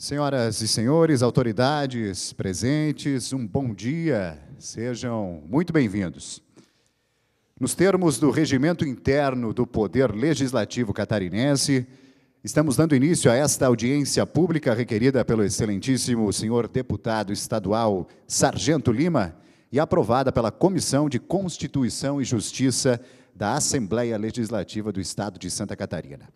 Senhoras e senhores, autoridades presentes, um bom dia, sejam muito bem-vindos. Nos termos do regimento interno do Poder Legislativo Catarinense, estamos dando início a esta audiência pública requerida pelo excelentíssimo senhor deputado estadual Sargento Lima e aprovada pela Comissão de Constituição e Justiça da Assembleia Legislativa do Estado de Santa Catarina.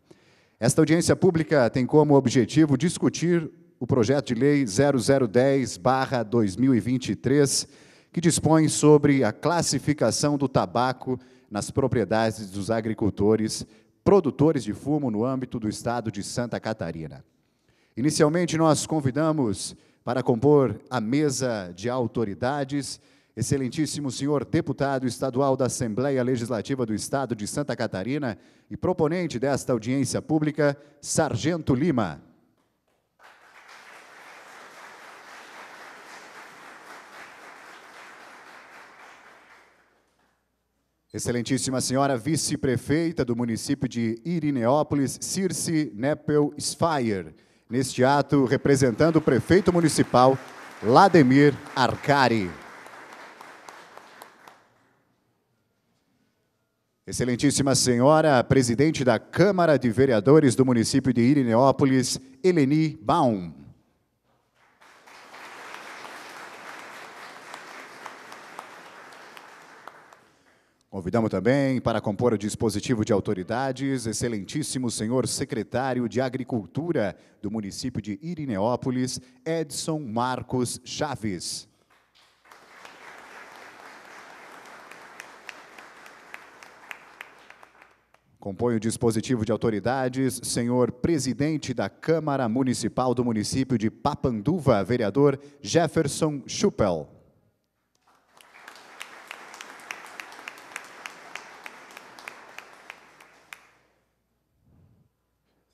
Esta audiência pública tem como objetivo discutir o projeto de lei 0010/2023, que dispõe sobre a classificação do tabaco nas propriedades dos agricultores produtores de fumo no âmbito do estado de Santa Catarina. Inicialmente, nós convidamos para compor a mesa de autoridades Excelentíssimo senhor deputado estadual da Assembleia Legislativa do Estado de Santa Catarina e proponente desta audiência pública, Sargento Lima. Excelentíssima senhora vice-prefeita do município de Irineópolis, Circe Neppel Sfire. Neste ato, representando o prefeito municipal, Lademir Arcari. Excelentíssima senhora, presidente da Câmara de Vereadores do município de Irineópolis, Eleni Baum. Convidamos também para compor o dispositivo de autoridades, excelentíssimo senhor secretário de Agricultura do município de Irineópolis, Edson Marcos Chaves. Compõe o dispositivo de autoridades, senhor presidente da Câmara Municipal do município de Papanduva, vereador Jefferson Schuppel.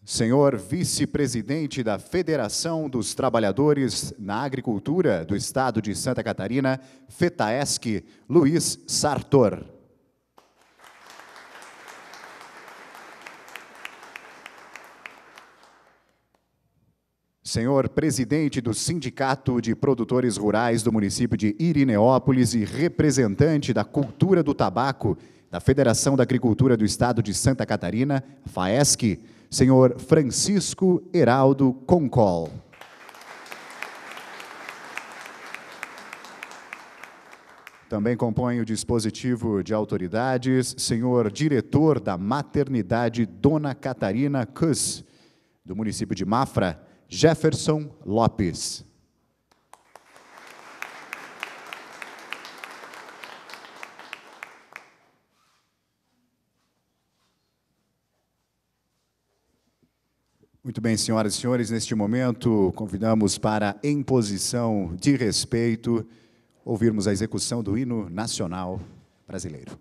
Senhor vice-presidente da Federação dos Trabalhadores na Agricultura do Estado de Santa Catarina, FETAESC, Luiz Sartor. senhor presidente do Sindicato de Produtores Rurais do município de Irineópolis e representante da Cultura do Tabaco da Federação da Agricultura do Estado de Santa Catarina, FAESC, senhor Francisco Heraldo Concol. Também compõe o dispositivo de autoridades, senhor diretor da maternidade Dona Catarina Cus, do município de Mafra, Jefferson Lopes. Muito bem, senhoras e senhores, neste momento convidamos para, em posição de respeito, ouvirmos a execução do hino nacional brasileiro.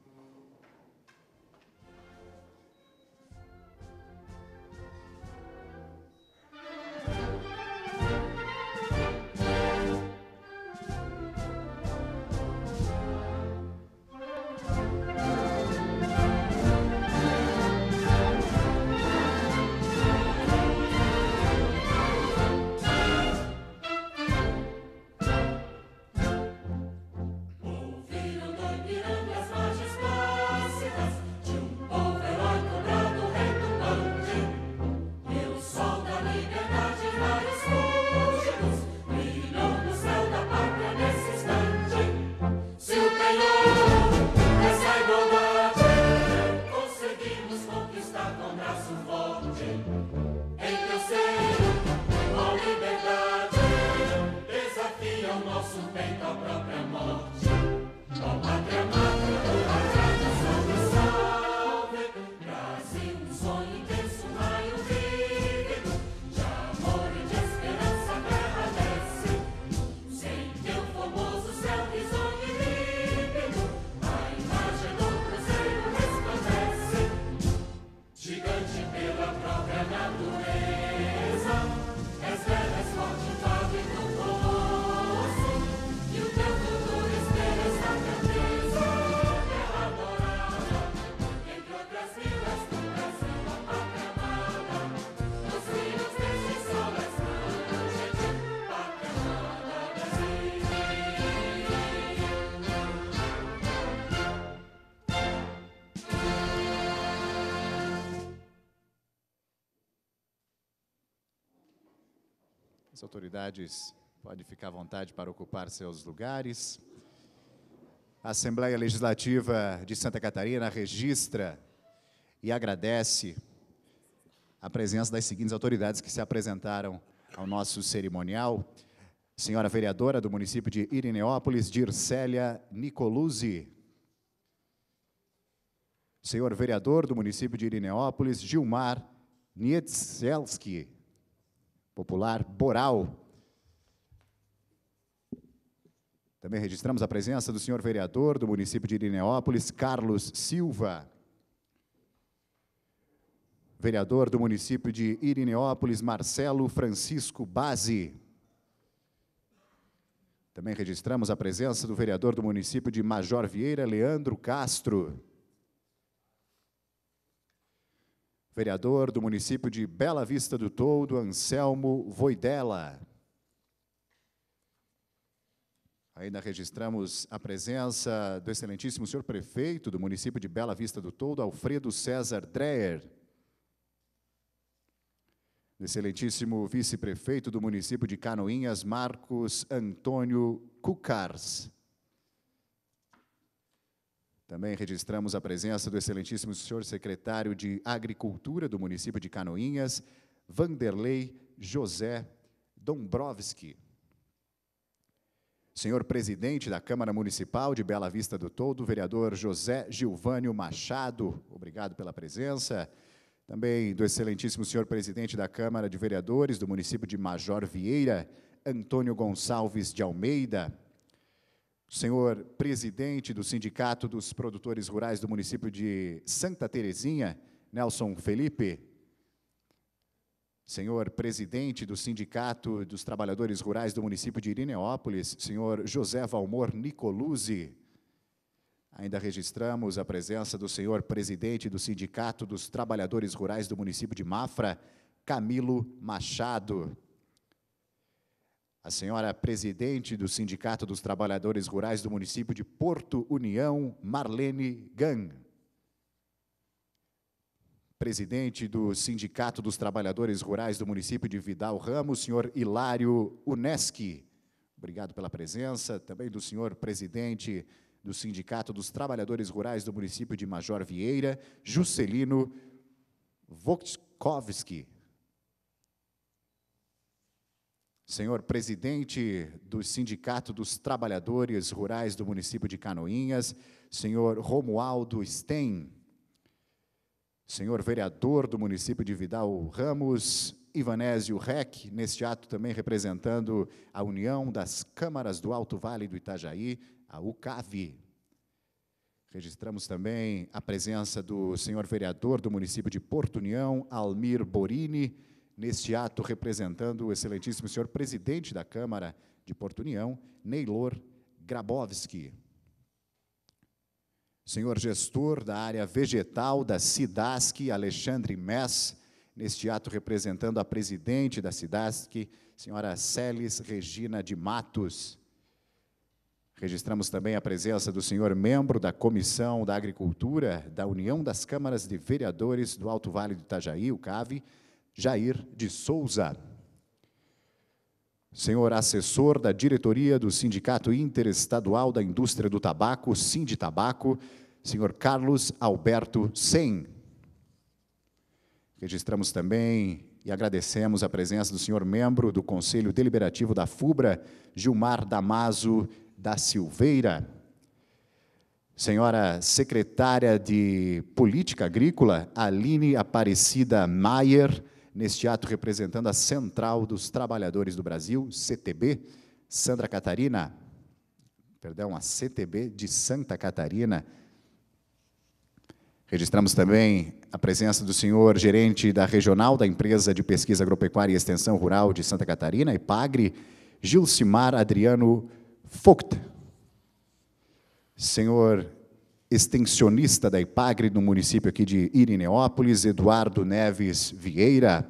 autoridades podem ficar à vontade para ocupar seus lugares. A Assembleia Legislativa de Santa Catarina registra e agradece a presença das seguintes autoridades que se apresentaram ao nosso cerimonial. Senhora vereadora do município de Irineópolis, Dircélia Nicoluzzi. Senhor vereador do município de Irineópolis, Gilmar Nietzelski, popular Boral. Também registramos a presença do senhor vereador do município de Irineópolis, Carlos Silva. Vereador do município de Irineópolis, Marcelo Francisco Base. Também registramos a presença do vereador do município de Major Vieira, Leandro Castro. Vereador do município de Bela Vista do Toldo, Anselmo Voidela. Ainda registramos a presença do excelentíssimo senhor prefeito do município de Bela Vista do Todo, Alfredo César Dreher; Do excelentíssimo vice-prefeito do município de Canoinhas, Marcos Antônio Cucars. Também registramos a presença do excelentíssimo senhor secretário de Agricultura do município de Canoinhas, Vanderlei José Dombrovski. Senhor presidente da Câmara Municipal de Bela Vista do Todo, vereador José Gilvânio Machado, obrigado pela presença. Também do excelentíssimo senhor presidente da Câmara de Vereadores do município de Major Vieira, Antônio Gonçalves de Almeida, senhor presidente do Sindicato dos Produtores Rurais do município de Santa Terezinha, Nelson Felipe, senhor presidente do Sindicato dos Trabalhadores Rurais do município de Irineópolis, senhor José Valmor Nicoluzzi. Ainda registramos a presença do senhor presidente do Sindicato dos Trabalhadores Rurais do município de Mafra, Camilo Machado. A senhora presidente do Sindicato dos Trabalhadores Rurais do município de Porto União, Marlene Gang presidente do Sindicato dos Trabalhadores Rurais do município de Vidal Ramos, senhor Hilário Uneschi. Obrigado pela presença. Também do senhor presidente do Sindicato dos Trabalhadores Rurais do município de Major Vieira, Juscelino Voktkovski. Senhor presidente do Sindicato dos Trabalhadores Rurais do município de Canoinhas, senhor Romualdo Stein senhor vereador do município de Vidal Ramos, Ivanésio Rec, neste ato também representando a União das Câmaras do Alto Vale do Itajaí, a UCAV. Registramos também a presença do senhor vereador do município de Porto União, Almir Borini, neste ato representando o excelentíssimo senhor presidente da Câmara de Porto União, Neylor Grabowski senhor gestor da área vegetal da SIDASC, Alexandre Mess, neste ato representando a presidente da SIDASC, senhora Celis Regina de Matos. Registramos também a presença do senhor membro da Comissão da Agricultura da União das Câmaras de Vereadores do Alto Vale do Itajaí, o CAVE, Jair de Souza senhor assessor da diretoria do Sindicato Interestadual da Indústria do Tabaco, Sinditabaco, senhor Carlos Alberto Sen. Registramos também e agradecemos a presença do senhor membro do Conselho Deliberativo da FUBRA, Gilmar Damaso da Silveira. Senhora secretária de Política Agrícola, Aline Aparecida Maier, neste ato representando a Central dos Trabalhadores do Brasil, CTB, Sandra Catarina, perdão, a CTB de Santa Catarina. Registramos também a presença do senhor gerente da regional da Empresa de Pesquisa Agropecuária e Extensão Rural de Santa Catarina, IPAGRE, Gilcimar Adriano Fucht. Senhor extensionista da IPAGRE, no município aqui de Irineópolis, Eduardo Neves Vieira.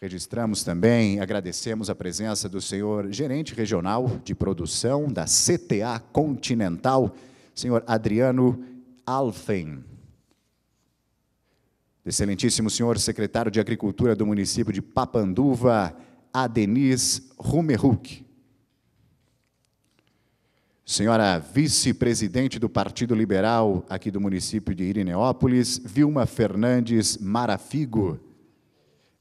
Registramos também, agradecemos a presença do senhor gerente regional de produção da CTA Continental, senhor Adriano Alfen. Excelentíssimo senhor secretário de Agricultura do município de Papanduva, Adenis Rumeruc. Senhora vice-presidente do Partido Liberal aqui do município de Irineópolis, Vilma Fernandes Marafigo.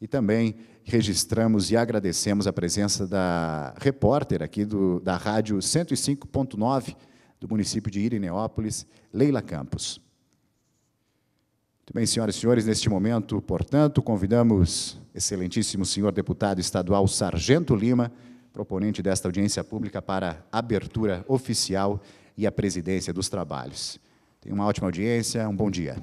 E também registramos e agradecemos a presença da repórter aqui do, da Rádio 105.9 do município de Irineópolis, Leila Campos. Muito bem, senhoras e senhores, neste momento, portanto, convidamos excelentíssimo senhor deputado estadual Sargento Lima proponente desta audiência pública para abertura oficial e a presidência dos trabalhos. Tenha uma ótima audiência, um bom dia.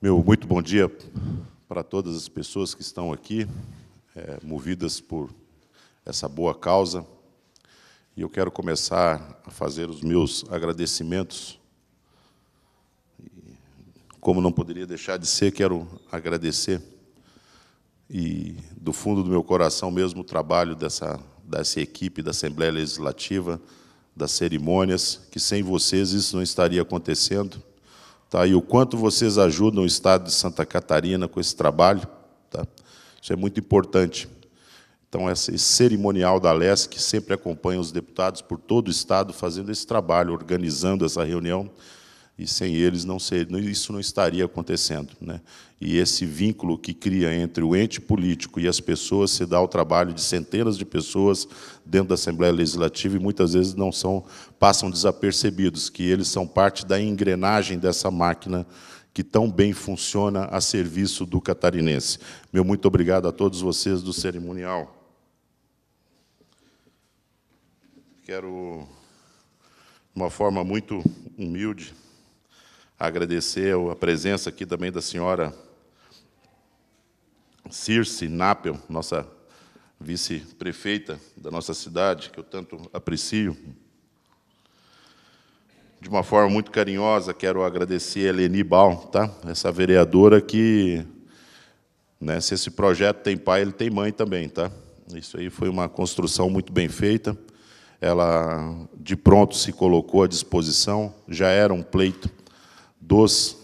Meu muito bom dia para todas as pessoas que estão aqui, é, movidas por essa boa causa. E eu quero começar a fazer os meus agradecimentos. Como não poderia deixar de ser, quero agradecer e do fundo do meu coração mesmo o trabalho dessa dessa equipe da Assembleia Legislativa, das cerimônias, que sem vocês isso não estaria acontecendo. Tá? E o quanto vocês ajudam o Estado de Santa Catarina com esse trabalho, tá? isso é muito importante. Então, esse cerimonial da LES, que sempre acompanha os deputados por todo o Estado, fazendo esse trabalho, organizando essa reunião, e sem eles não seria, isso não estaria acontecendo. Né? E esse vínculo que cria entre o ente político e as pessoas se dá ao trabalho de centenas de pessoas dentro da Assembleia Legislativa e muitas vezes não são passam desapercebidos, que eles são parte da engrenagem dessa máquina que tão bem funciona a serviço do catarinense. Meu muito obrigado a todos vocês do cerimonial. Quero, de uma forma muito humilde, agradecer a presença aqui também da senhora Circe Napel, nossa vice-prefeita da nossa cidade, que eu tanto aprecio. De uma forma muito carinhosa, quero agradecer a Eleni Bal, tá? essa vereadora que, né, se esse projeto tem pai, ele tem mãe também. Tá? Isso aí foi uma construção muito bem feita ela de pronto se colocou à disposição, já era um pleito dos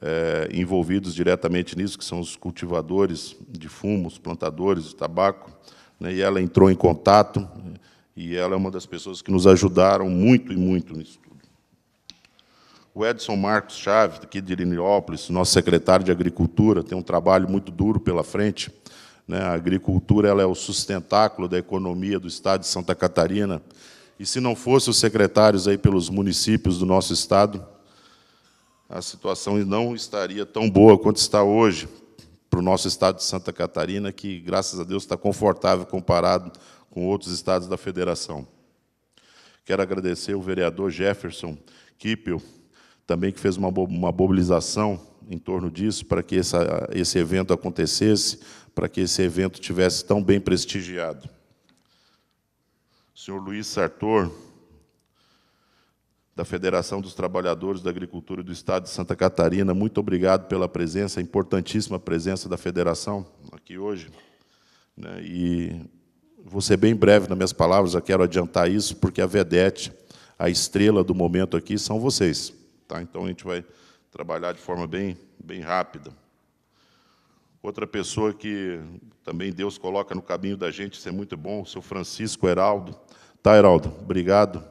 é, envolvidos diretamente nisso, que são os cultivadores de fumo, os plantadores de tabaco, né, e ela entrou em contato, e ela é uma das pessoas que nos ajudaram muito e muito nisso tudo. O Edson Marcos Chaves, aqui de Liniópolis, nosso secretário de Agricultura, tem um trabalho muito duro pela frente, né? A agricultura ela é o sustentáculo da economia do estado de Santa Catarina. E se não fossem os secretários aí pelos municípios do nosso estado, a situação não estaria tão boa quanto está hoje para o nosso estado de Santa Catarina, que, graças a Deus, está confortável comparado com outros estados da federação. Quero agradecer o vereador Jefferson Kippel, também que fez uma mobilização em torno disso, para que essa, esse evento acontecesse, para que esse evento tivesse tão bem prestigiado. O senhor Luiz Sartor, da Federação dos Trabalhadores da Agricultura do Estado de Santa Catarina, muito obrigado pela presença, importantíssima presença da Federação aqui hoje. Né? E vou ser bem breve nas minhas palavras, já quero adiantar isso, porque a vedete, a estrela do momento aqui, são vocês. Tá? Então, a gente vai trabalhar de forma bem, bem rápida. Outra pessoa que também Deus coloca no caminho da gente, isso é muito bom, o seu Francisco Heraldo. Tá, Heraldo, obrigado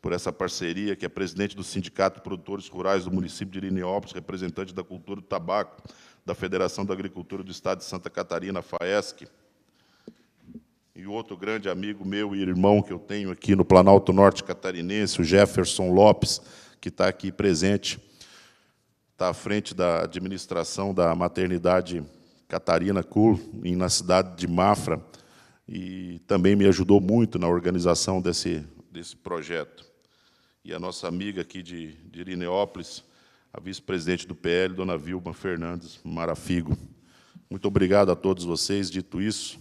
por essa parceria, que é presidente do Sindicato de Produtores Rurais do município de Irineópolis, representante da cultura do tabaco, da Federação da Agricultura do Estado de Santa Catarina, FAESC. E outro grande amigo meu e irmão que eu tenho aqui no Planalto Norte Catarinense, o Jefferson Lopes, que está aqui presente está à frente da administração da maternidade Catarina Kuhl, na cidade de Mafra, e também me ajudou muito na organização desse, desse projeto. E a nossa amiga aqui de, de Irineópolis, a vice-presidente do PL, dona Vilma Fernandes Marafigo. Muito obrigado a todos vocês. Dito isso,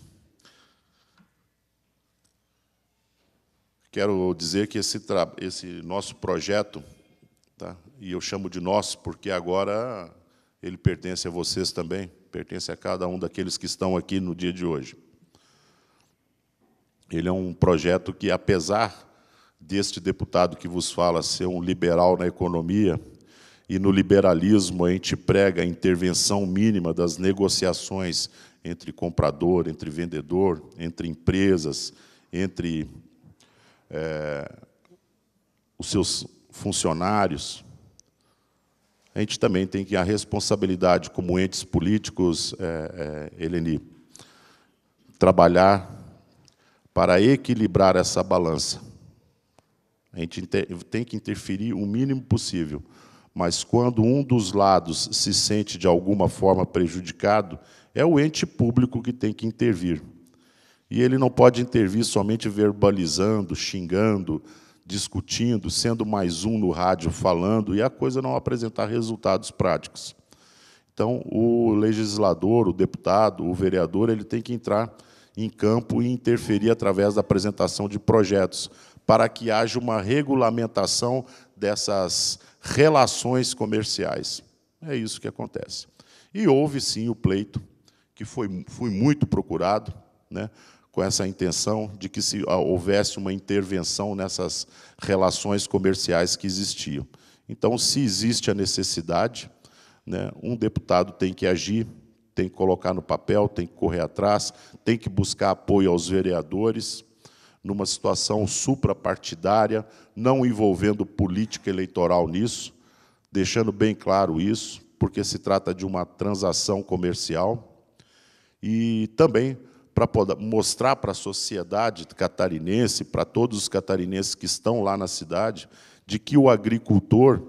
quero dizer que esse, esse nosso projeto e eu chamo de nós, porque agora ele pertence a vocês também, pertence a cada um daqueles que estão aqui no dia de hoje. Ele é um projeto que, apesar deste deputado que vos fala ser um liberal na economia, e no liberalismo a gente prega a intervenção mínima das negociações entre comprador, entre vendedor, entre empresas, entre é, os seus funcionários a gente também tem que a responsabilidade como entes políticos, é, é, Eleni, trabalhar para equilibrar essa balança. A gente tem que interferir o mínimo possível, mas quando um dos lados se sente de alguma forma prejudicado, é o ente público que tem que intervir. E ele não pode intervir somente verbalizando, xingando, discutindo, sendo mais um no rádio falando, e a coisa não apresentar resultados práticos. Então, o legislador, o deputado, o vereador, ele tem que entrar em campo e interferir através da apresentação de projetos, para que haja uma regulamentação dessas relações comerciais. É isso que acontece. E houve, sim, o pleito, que foi, foi muito procurado, né? com essa intenção de que se ah, houvesse uma intervenção nessas relações comerciais que existiam. Então, se existe a necessidade, né, um deputado tem que agir, tem que colocar no papel, tem que correr atrás, tem que buscar apoio aos vereadores, numa situação suprapartidária, não envolvendo política eleitoral nisso, deixando bem claro isso, porque se trata de uma transação comercial. E também para mostrar para a sociedade catarinense, para todos os catarinenses que estão lá na cidade, de que o agricultor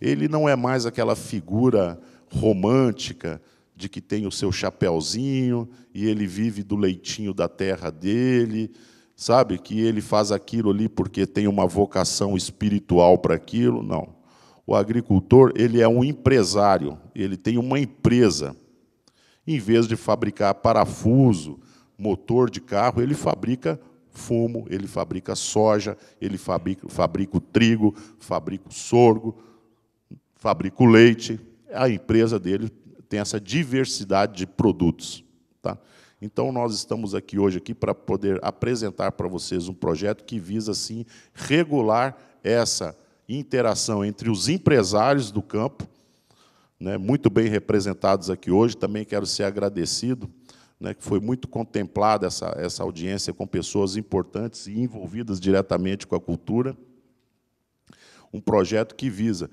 ele não é mais aquela figura romântica de que tem o seu chapéuzinho e ele vive do leitinho da terra dele, sabe? Que ele faz aquilo ali porque tem uma vocação espiritual para aquilo. Não. O agricultor, ele é um empresário, ele tem uma empresa. Em vez de fabricar parafuso, motor de carro, ele fabrica fumo, ele fabrica soja, ele fabrica, fabrica o trigo, fabrica o sorgo, fabrica o leite. A empresa dele tem essa diversidade de produtos. Tá? Então, nós estamos aqui hoje aqui para poder apresentar para vocês um projeto que visa, assim, regular essa interação entre os empresários do campo, né, muito bem representados aqui hoje. Também quero ser agradecido né, que foi muito contemplada essa, essa audiência com pessoas importantes e envolvidas diretamente com a cultura. Um projeto que visa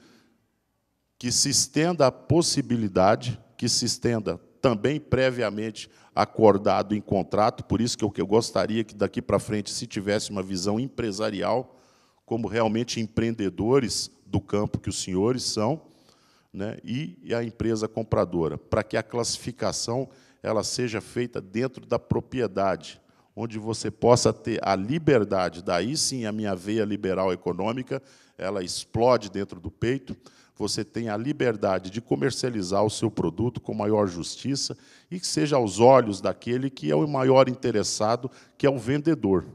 que se estenda a possibilidade, que se estenda também previamente acordado em contrato, por isso que eu, que eu gostaria que daqui para frente se tivesse uma visão empresarial, como realmente empreendedores do campo que os senhores são, né, e a empresa compradora, para que a classificação ela seja feita dentro da propriedade, onde você possa ter a liberdade. Daí sim a minha veia liberal econômica, ela explode dentro do peito. Você tem a liberdade de comercializar o seu produto com maior justiça e que seja aos olhos daquele que é o maior interessado, que é o vendedor.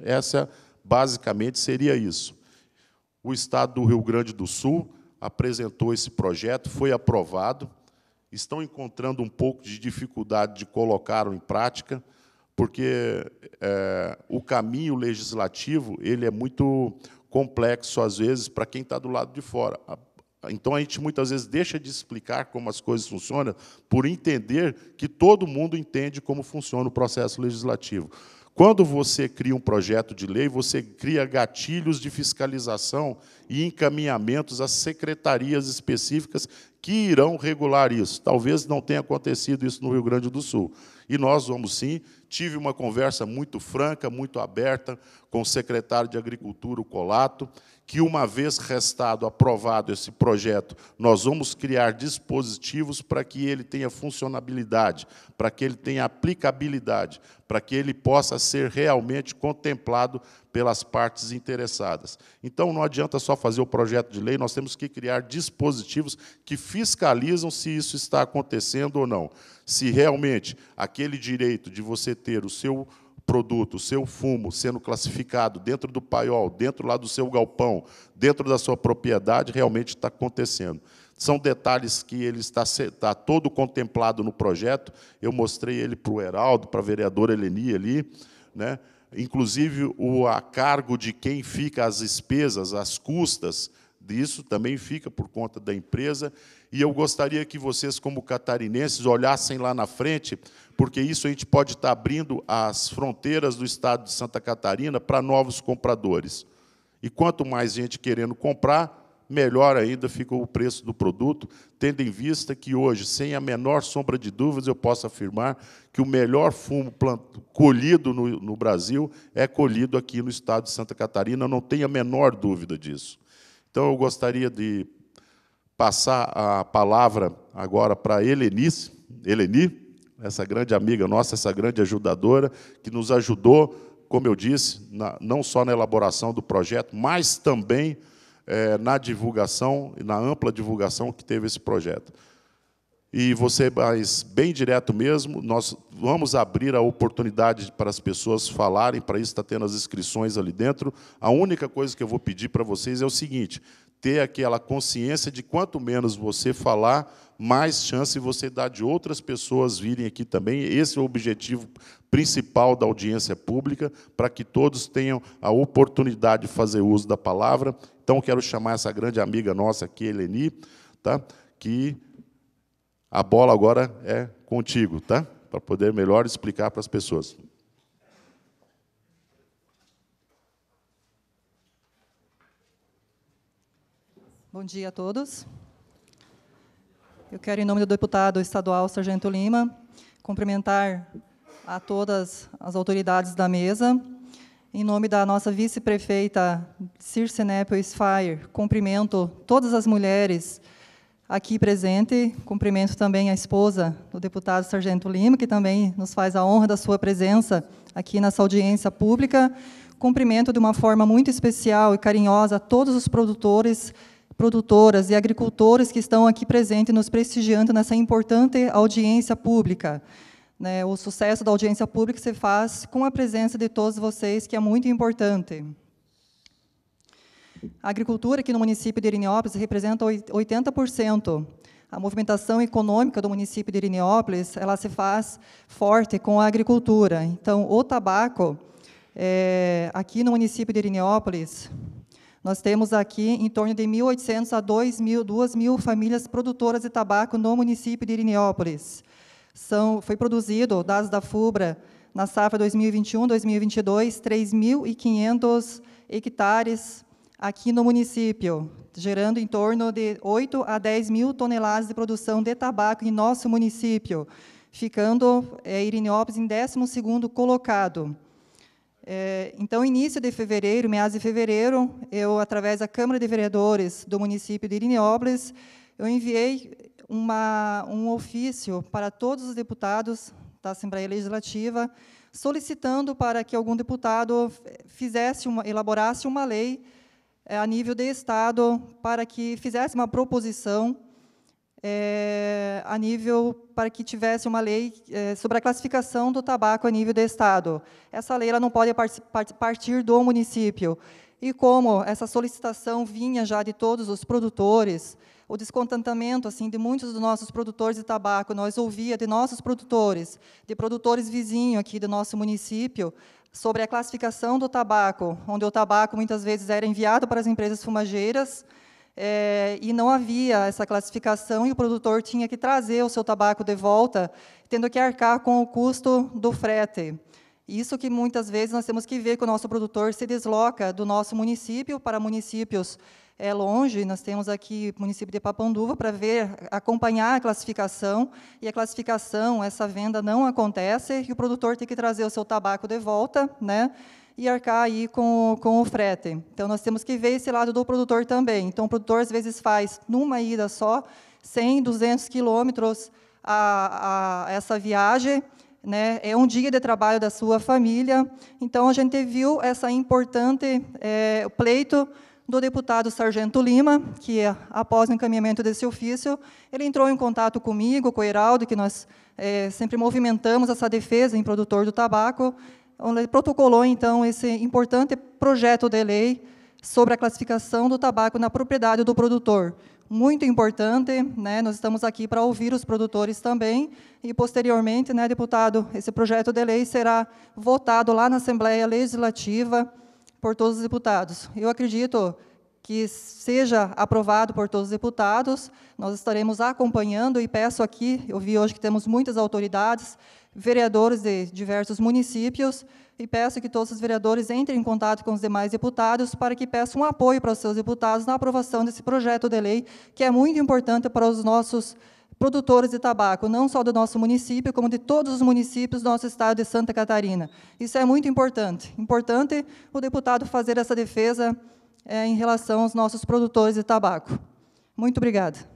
Essa basicamente seria isso. O estado do Rio Grande do Sul apresentou esse projeto, foi aprovado estão encontrando um pouco de dificuldade de colocá-lo em prática, porque é, o caminho legislativo ele é muito complexo, às vezes, para quem está do lado de fora. Então, a gente muitas vezes deixa de explicar como as coisas funcionam por entender que todo mundo entende como funciona o processo legislativo. Quando você cria um projeto de lei, você cria gatilhos de fiscalização e encaminhamentos às secretarias específicas que irão regular isso. Talvez não tenha acontecido isso no Rio Grande do Sul. E nós vamos sim. Tive uma conversa muito franca, muito aberta com o secretário de Agricultura, o Colato, que uma vez restado, aprovado esse projeto, nós vamos criar dispositivos para que ele tenha funcionabilidade, para que ele tenha aplicabilidade, para que ele possa ser realmente contemplado pelas partes interessadas. Então, não adianta só fazer o projeto de lei, nós temos que criar dispositivos que fiscalizam se isso está acontecendo ou não. Se realmente aquele direito de você ter o seu produto, o seu fumo sendo classificado dentro do paiol, dentro lá do seu galpão, dentro da sua propriedade, realmente está acontecendo. São detalhes que ele está, está todo contemplado no projeto. Eu mostrei ele para o Heraldo, para a vereadora Eleni ali, né? Inclusive, o a cargo de quem fica as despesas, as custas disso, também fica por conta da empresa. E eu gostaria que vocês, como catarinenses, olhassem lá na frente, porque isso a gente pode estar abrindo as fronteiras do estado de Santa Catarina para novos compradores. E quanto mais gente querendo comprar, melhor ainda ficou o preço do produto, tendo em vista que hoje, sem a menor sombra de dúvidas, eu posso afirmar que o melhor fumo colhido no, no Brasil é colhido aqui no estado de Santa Catarina, não tenho a menor dúvida disso. Então, eu gostaria de passar a palavra agora para Helenice, Heleni, essa grande amiga nossa, essa grande ajudadora, que nos ajudou, como eu disse, na, não só na elaboração do projeto, mas também é, na divulgação e na ampla divulgação que teve esse projeto. E você, mas bem direto mesmo, nós vamos abrir a oportunidade para as pessoas falarem, para isso está tendo as inscrições ali dentro. A única coisa que eu vou pedir para vocês é o seguinte: ter aquela consciência de quanto menos você falar, mais chance você dá de outras pessoas virem aqui também. Esse é o objetivo principal da audiência pública, para que todos tenham a oportunidade de fazer uso da palavra. Então, quero chamar essa grande amiga nossa aqui, Eleni, tá? que a bola agora é contigo, tá? para poder melhor explicar para as pessoas. Bom dia a todos. Eu quero, em nome do deputado estadual Sargento Lima, cumprimentar a todas as autoridades da mesa. Em nome da nossa vice-prefeita Circe Nepel Sfire, cumprimento todas as mulheres aqui presentes. cumprimento também a esposa do deputado Sargento Lima, que também nos faz a honra da sua presença aqui nessa audiência pública. Cumprimento de uma forma muito especial e carinhosa a todos os produtores produtoras e agricultores que estão aqui presentes, nos prestigiando nessa importante audiência pública. Né? O sucesso da audiência pública se faz com a presença de todos vocês, que é muito importante. A agricultura aqui no município de Irineópolis representa 80%. A movimentação econômica do município de Irineópolis ela se faz forte com a agricultura. Então, o tabaco, é, aqui no município de Irineópolis nós temos aqui em torno de 1.800 a 2.000, 2.000 famílias produtoras de tabaco no município de Irineópolis. São, foi produzido, dados da FUBRA, na safra 2021-2022, 3.500 hectares aqui no município, gerando em torno de 8 a 10 mil toneladas de produção de tabaco em nosso município, ficando é, em 12º colocado. É, então, início de fevereiro, meados de fevereiro, eu, através da Câmara de Vereadores do município de Irineópolis, eu enviei uma, um ofício para todos os deputados da Assembleia Legislativa, solicitando para que algum deputado fizesse uma, elaborasse uma lei é, a nível de Estado para que fizesse uma proposição é, a nível para que tivesse uma lei é, sobre a classificação do tabaco a nível do estado. Essa lei ela não pode partir do município. E como essa solicitação vinha já de todos os produtores, o descontentamento assim de muitos dos nossos produtores de tabaco, nós ouvia de nossos produtores, de produtores vizinhos aqui do nosso município, sobre a classificação do tabaco, onde o tabaco muitas vezes era enviado para as empresas fumageiras, é, e não havia essa classificação, e o produtor tinha que trazer o seu tabaco de volta, tendo que arcar com o custo do frete. Isso que muitas vezes nós temos que ver que o nosso produtor se desloca do nosso município para municípios é longe, nós temos aqui o município de Papanduva para ver, acompanhar a classificação, e a classificação, essa venda não acontece, e o produtor tem que trazer o seu tabaco de volta, né? e arcar aí com, com o frete. Então, nós temos que ver esse lado do produtor também. Então, o produtor, às vezes, faz, numa ida só, 100, 200 quilômetros a, a essa viagem, né? é um dia de trabalho da sua família. Então, a gente viu essa importante é, pleito do deputado Sargento Lima, que, após o encaminhamento desse ofício, ele entrou em contato comigo, com o Heraldo, que nós é, sempre movimentamos essa defesa em produtor do tabaco, onde protocolou, então, esse importante projeto de lei sobre a classificação do tabaco na propriedade do produtor. Muito importante, né? nós estamos aqui para ouvir os produtores também, e posteriormente, né, deputado, esse projeto de lei será votado lá na Assembleia Legislativa por todos os deputados. Eu acredito que seja aprovado por todos os deputados, nós estaremos acompanhando e peço aqui, eu vi hoje que temos muitas autoridades, vereadores de diversos municípios e peço que todos os vereadores entrem em contato com os demais deputados para que peçam apoio para os seus deputados na aprovação desse projeto de lei, que é muito importante para os nossos produtores de tabaco, não só do nosso município, como de todos os municípios do nosso estado de Santa Catarina. Isso é muito importante. Importante o deputado fazer essa defesa é, em relação aos nossos produtores de tabaco. Muito obrigada.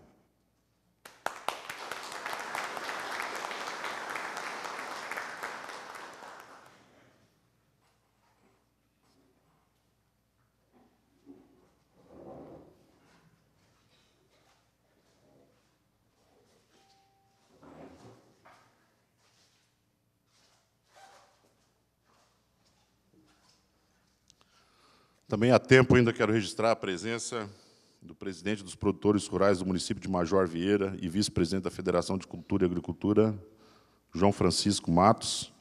Também há tempo ainda quero registrar a presença do presidente dos produtores rurais do município de Major Vieira e vice-presidente da Federação de Cultura e Agricultura, João Francisco Matos,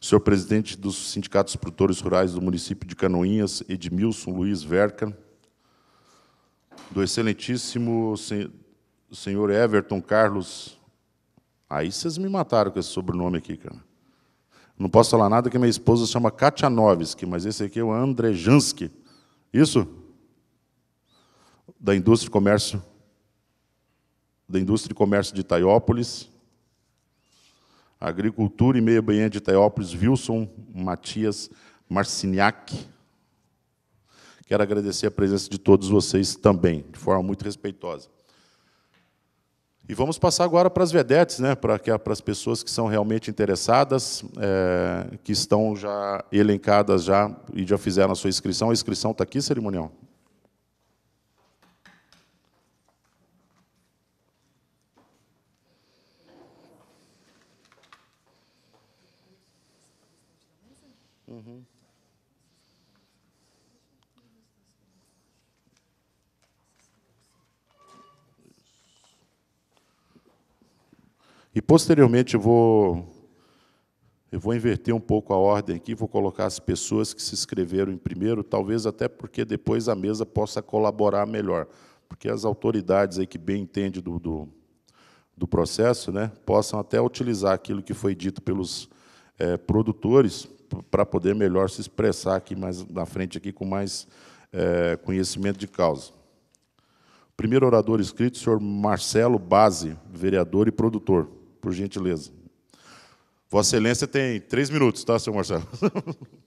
senhor presidente dos sindicatos dos produtores rurais do município de Canoinhas, Edmilson Luiz Verca, do excelentíssimo senhor Everton Carlos. Aí vocês me mataram com esse sobrenome aqui, cara. Não posso falar nada que minha esposa chama Katia Noveski, mas esse aqui é o Andrejanski. Isso? Da indústria e comércio da indústria e comércio de Itaiópolis, agricultura e meio ambiente de Itaiópolis, Wilson Matias Marciniak. Quero agradecer a presença de todos vocês também, de forma muito respeitosa. E vamos passar agora para as vedetes, né, para, que, é para as pessoas que são realmente interessadas, é, que estão já elencadas já e já fizeram a sua inscrição. A inscrição está aqui, cerimonial? E posteriormente eu vou eu vou inverter um pouco a ordem aqui, vou colocar as pessoas que se inscreveram em primeiro, talvez até porque depois a mesa possa colaborar melhor, porque as autoridades aí que bem entendem do, do, do processo, né, possam até utilizar aquilo que foi dito pelos é, produtores para poder melhor se expressar aqui mais na frente aqui com mais é, conhecimento de causa. Primeiro orador inscrito, o senhor Marcelo Base, vereador e produtor por gentileza. Vossa Excelência tem três minutos, tá, senhor Marcelo?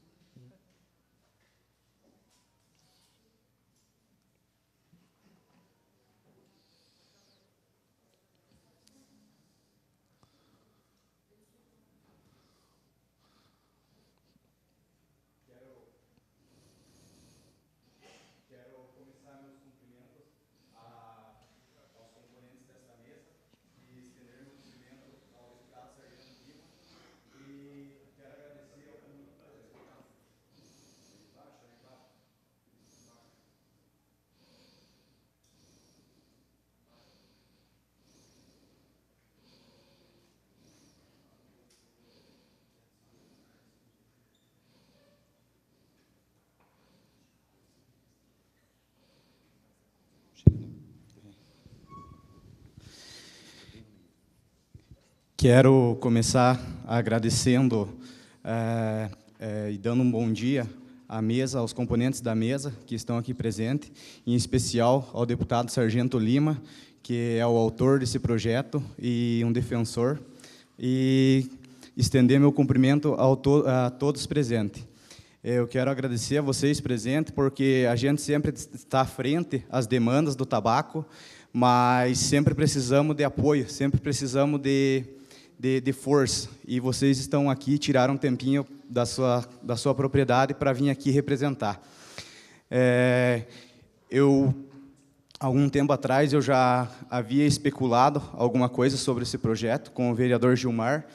Quero começar agradecendo é, é, e dando um bom dia à mesa, aos componentes da mesa que estão aqui presentes, em especial ao deputado Sargento Lima, que é o autor desse projeto e um defensor, e estender meu cumprimento to a todos presentes. Eu quero agradecer a vocês presentes, porque a gente sempre está à frente às demandas do tabaco, mas sempre precisamos de apoio, sempre precisamos de de, de força. E vocês estão aqui, tiraram um tempinho da sua, da sua propriedade para vir aqui representar. É, eu, algum tempo atrás, eu já havia especulado alguma coisa sobre esse projeto com o vereador Gilmar.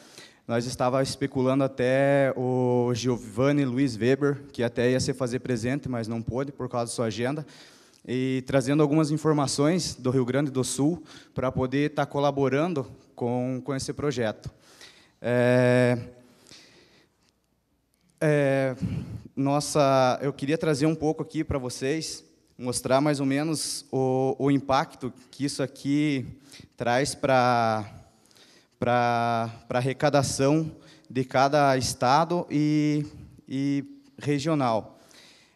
Nós estava especulando até o Giovanni Luiz Weber, que até ia se fazer presente, mas não pôde por causa da sua agenda, e trazendo algumas informações do Rio Grande do Sul para poder estar tá colaborando com, com esse projeto. É, é, nossa, eu queria trazer um pouco aqui para vocês, mostrar mais ou menos o, o impacto que isso aqui traz para para arrecadação de cada estado e, e regional.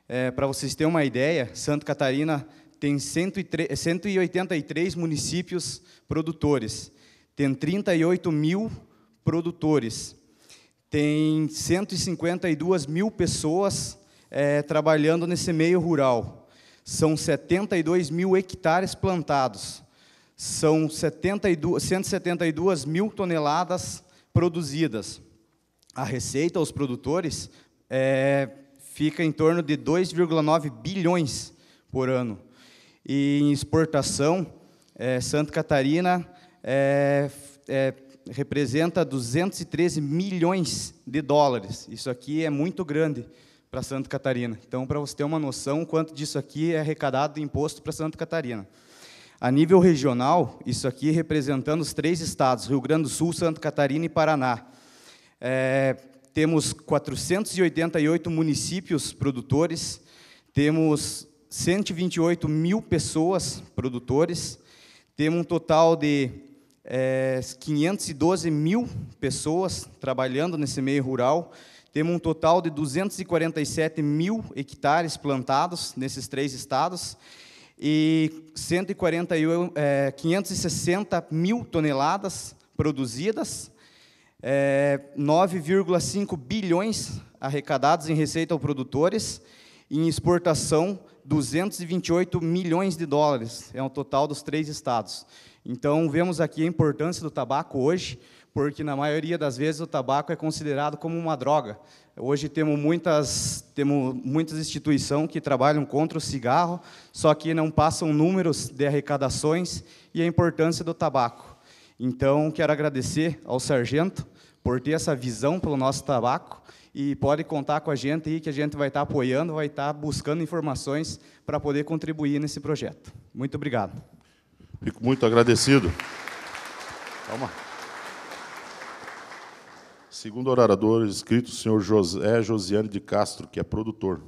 É, para vocês terem uma ideia, Santa Catarina tem 183, 183 municípios produtores tem 38 mil produtores, tem 152 mil pessoas é, trabalhando nesse meio rural, são 72 mil hectares plantados, são 72, 172 mil toneladas produzidas. A receita aos produtores é, fica em torno de 2,9 bilhões por ano. E em exportação, é, Santa Catarina é, é, representa 213 milhões de dólares. Isso aqui é muito grande para Santa Catarina. Então, para você ter uma noção, quanto disso aqui é arrecadado de imposto para Santa Catarina. A nível regional, isso aqui representando os três estados, Rio Grande do Sul, Santa Catarina e Paraná. É, temos 488 municípios produtores, temos 128 mil pessoas produtores, temos um total de é, 512 mil pessoas trabalhando nesse meio rural. Temos um total de 247 mil hectares plantados nesses três estados e é, 560 mil toneladas produzidas, é, 9,5 bilhões arrecadados em receita aos produtores e em exportação 228 milhões de dólares, é o total dos três estados. Então, vemos aqui a importância do tabaco hoje, porque na maioria das vezes o tabaco é considerado como uma droga. Hoje temos muitas, temos muitas instituições que trabalham contra o cigarro, só que não passam números de arrecadações e a importância do tabaco. Então, quero agradecer ao sargento por ter essa visão pelo nosso tabaco e pode contar com a gente aí que a gente vai estar apoiando, vai estar buscando informações para poder contribuir nesse projeto. Muito obrigado. Fico muito agradecido. Calma. Segundo orador, escrito o senhor José Josiane de Castro, que é produtor.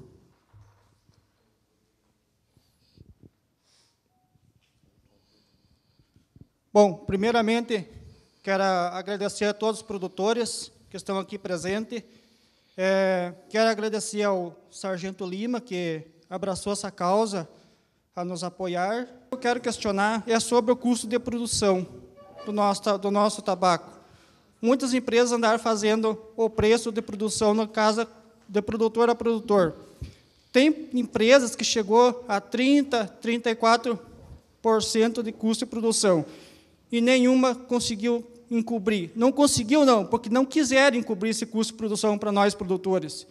Bom, primeiramente, quero agradecer a todos os produtores que estão aqui presentes. É, quero agradecer ao Sargento Lima, que abraçou essa causa a nos apoiar. Eu quero questionar é sobre o custo de produção do nosso, do nosso tabaco. Muitas empresas andaram fazendo o preço de produção, na casa de produtor a produtor. Tem empresas que chegou a 30%, 34% de custo de produção. E nenhuma conseguiu encobrir. Não conseguiu, não, porque não quiseram encobrir esse custo de produção para nós, produtores.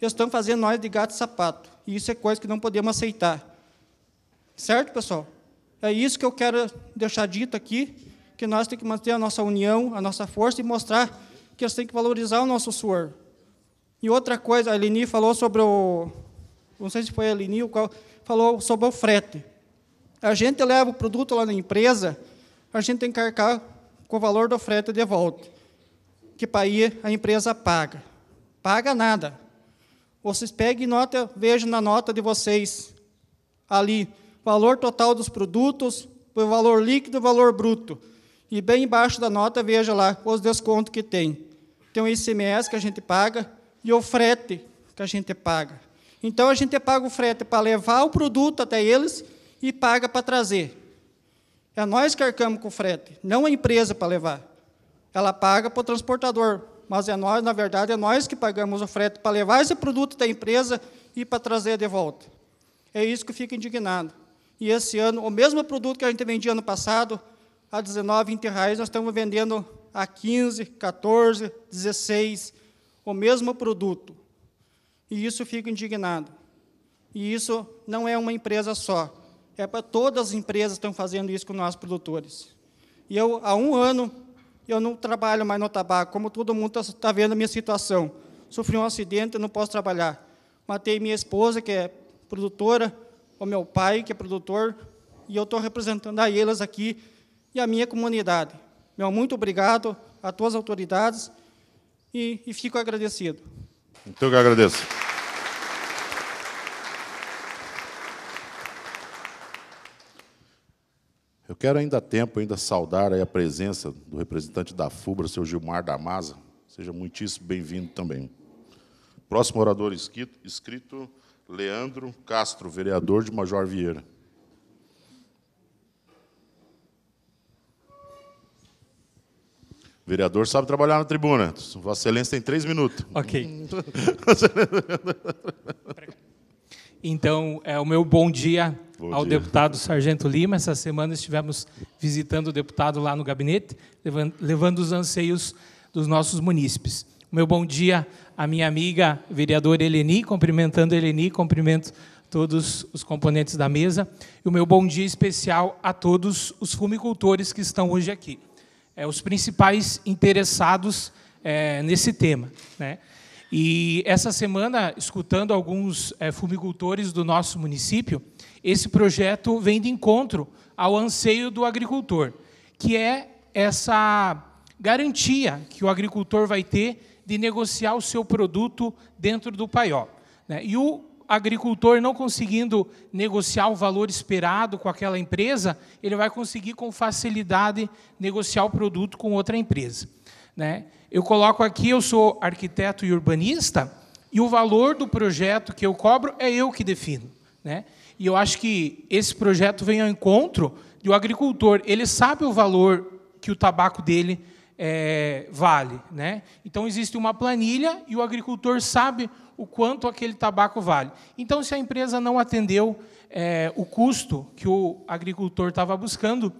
estão fazendo nós de gato e sapato. E isso é coisa que não podemos aceitar. Certo, pessoal? É isso que eu quero deixar dito aqui, que nós temos que manter a nossa união, a nossa força e mostrar que nós temos que valorizar o nosso suor. E outra coisa, a Eleni falou sobre o... Não sei se foi a Eleni o qual falou sobre o frete. A gente leva o produto lá na empresa, a gente tem que arcar com o valor do frete de volta, que para ir a empresa paga. Paga nada. Vocês peguem nota, vejam na nota de vocês ali, valor total dos produtos, por valor líquido e valor bruto. E bem embaixo da nota, veja lá os descontos que tem. Tem o ICMS que a gente paga e o frete que a gente paga. Então, a gente paga o frete para levar o produto até eles e paga para trazer. É nós que arcamos com o frete, não a empresa para levar. Ela paga para o transportador, mas é nós, na verdade, é nós que pagamos o frete para levar esse produto da empresa e para trazer de volta. É isso que eu fico indignado. E esse ano, o mesmo produto que a gente vendia ano passado, a R$ 19,20, nós estamos vendendo a 15, 14, 16, o mesmo produto. E isso fico indignado. E isso não é uma empresa só. É para todas as empresas que estão fazendo isso com nós produtores. E eu, há um ano, eu não trabalho mais no tabaco, como todo mundo está tá vendo a minha situação. Sofri um acidente, não posso trabalhar. Matei minha esposa, que é produtora, o meu pai, que é produtor, e eu estou representando a eles aqui e a minha comunidade. Meu muito obrigado a todas as autoridades e, e fico agradecido. Então, eu agradeço. Eu quero ainda tempo ainda saudar a presença do representante da FUBRA, seu Gilmar Damasa. Seja muitíssimo bem-vindo também. Próximo orador inscrito, Leandro Castro, vereador de Major Vieira. O vereador sabe trabalhar na tribuna. Vossa Excelência tem três minutos. Ok. então, é o meu bom dia bom ao dia. deputado Sargento Lima. Essa semana estivemos visitando o deputado lá no gabinete, levando, levando os anseios dos nossos munícipes. Meu bom dia à minha amiga vereadora Eleni, cumprimentando Eleni, cumprimento todos os componentes da mesa. E o meu bom dia especial a todos os fumicultores que estão hoje aqui, é, os principais interessados é, nesse tema. Né? E essa semana, escutando alguns é, fumicultores do nosso município, esse projeto vem de encontro ao anseio do agricultor, que é essa garantia que o agricultor vai ter de negociar o seu produto dentro do paiol. Né? E o agricultor não conseguindo negociar o valor esperado com aquela empresa, ele vai conseguir com facilidade negociar o produto com outra empresa. Né? Eu coloco aqui, eu sou arquiteto e urbanista, e o valor do projeto que eu cobro é eu que defino. Né? E eu acho que esse projeto vem ao encontro de o um agricultor, ele sabe o valor que o tabaco dele é, vale. Né? Então, existe uma planilha e o agricultor sabe o quanto aquele tabaco vale. Então, se a empresa não atendeu é, o custo que o agricultor estava buscando,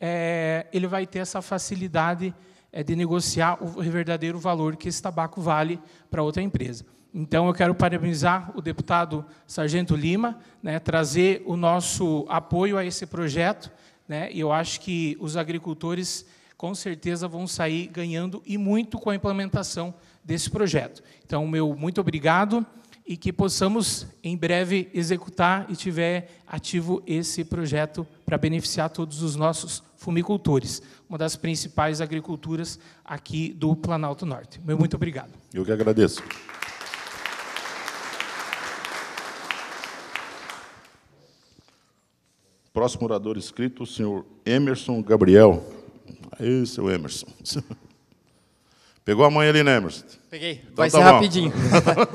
é, ele vai ter essa facilidade é, de negociar o verdadeiro valor que esse tabaco vale para outra empresa. Então, eu quero parabenizar o deputado Sargento Lima, né, trazer o nosso apoio a esse projeto. Né, e eu acho que os agricultores com certeza vão sair ganhando e muito com a implementação desse projeto. Então, meu muito obrigado e que possamos em breve executar e tiver ativo esse projeto para beneficiar todos os nossos fumicultores, uma das principais agriculturas aqui do Planalto Norte. Meu muito obrigado. Eu que agradeço. Próximo orador inscrito, o senhor Emerson Gabriel. É seu Emerson. Pegou a mãe ali, né, Emerson? Peguei. Então, Vai tá ser bom. rapidinho.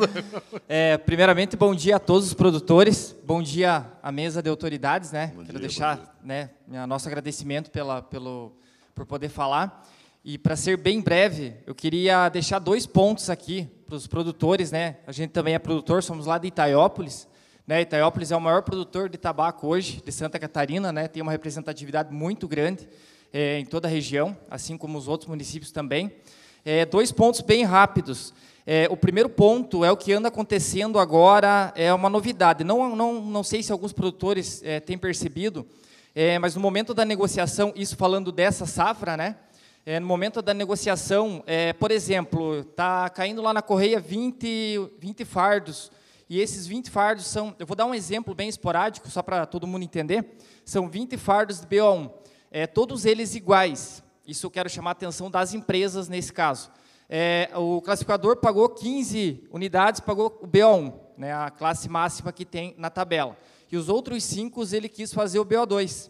é, primeiramente, bom dia a todos os produtores. Bom dia à mesa de autoridades, né? Bom Quero dia, deixar né, nosso agradecimento pela, pelo, por poder falar. E para ser bem breve, eu queria deixar dois pontos aqui para os produtores, né? A gente também é produtor, somos lá de Itaiópolis. Né? Itaiópolis é o maior produtor de tabaco hoje de Santa Catarina, né? Tem uma representatividade muito grande é, em toda a região, assim como os outros municípios também. É, dois pontos bem rápidos. É, o primeiro ponto é o que anda acontecendo agora, é uma novidade. Não, não, não sei se alguns produtores é, têm percebido, é, mas no momento da negociação, isso falando dessa safra, né? É, no momento da negociação, é, por exemplo, está caindo lá na correia 20, 20 fardos, e esses 20 fardos são, eu vou dar um exemplo bem esporádico, só para todo mundo entender, são 20 fardos de BO1 é, todos eles iguais. Isso eu quero chamar a atenção das empresas nesse caso. É, o classificador pagou 15 unidades, pagou o BO1, né, a classe máxima que tem na tabela. E os outros cinco ele quis fazer o BO2.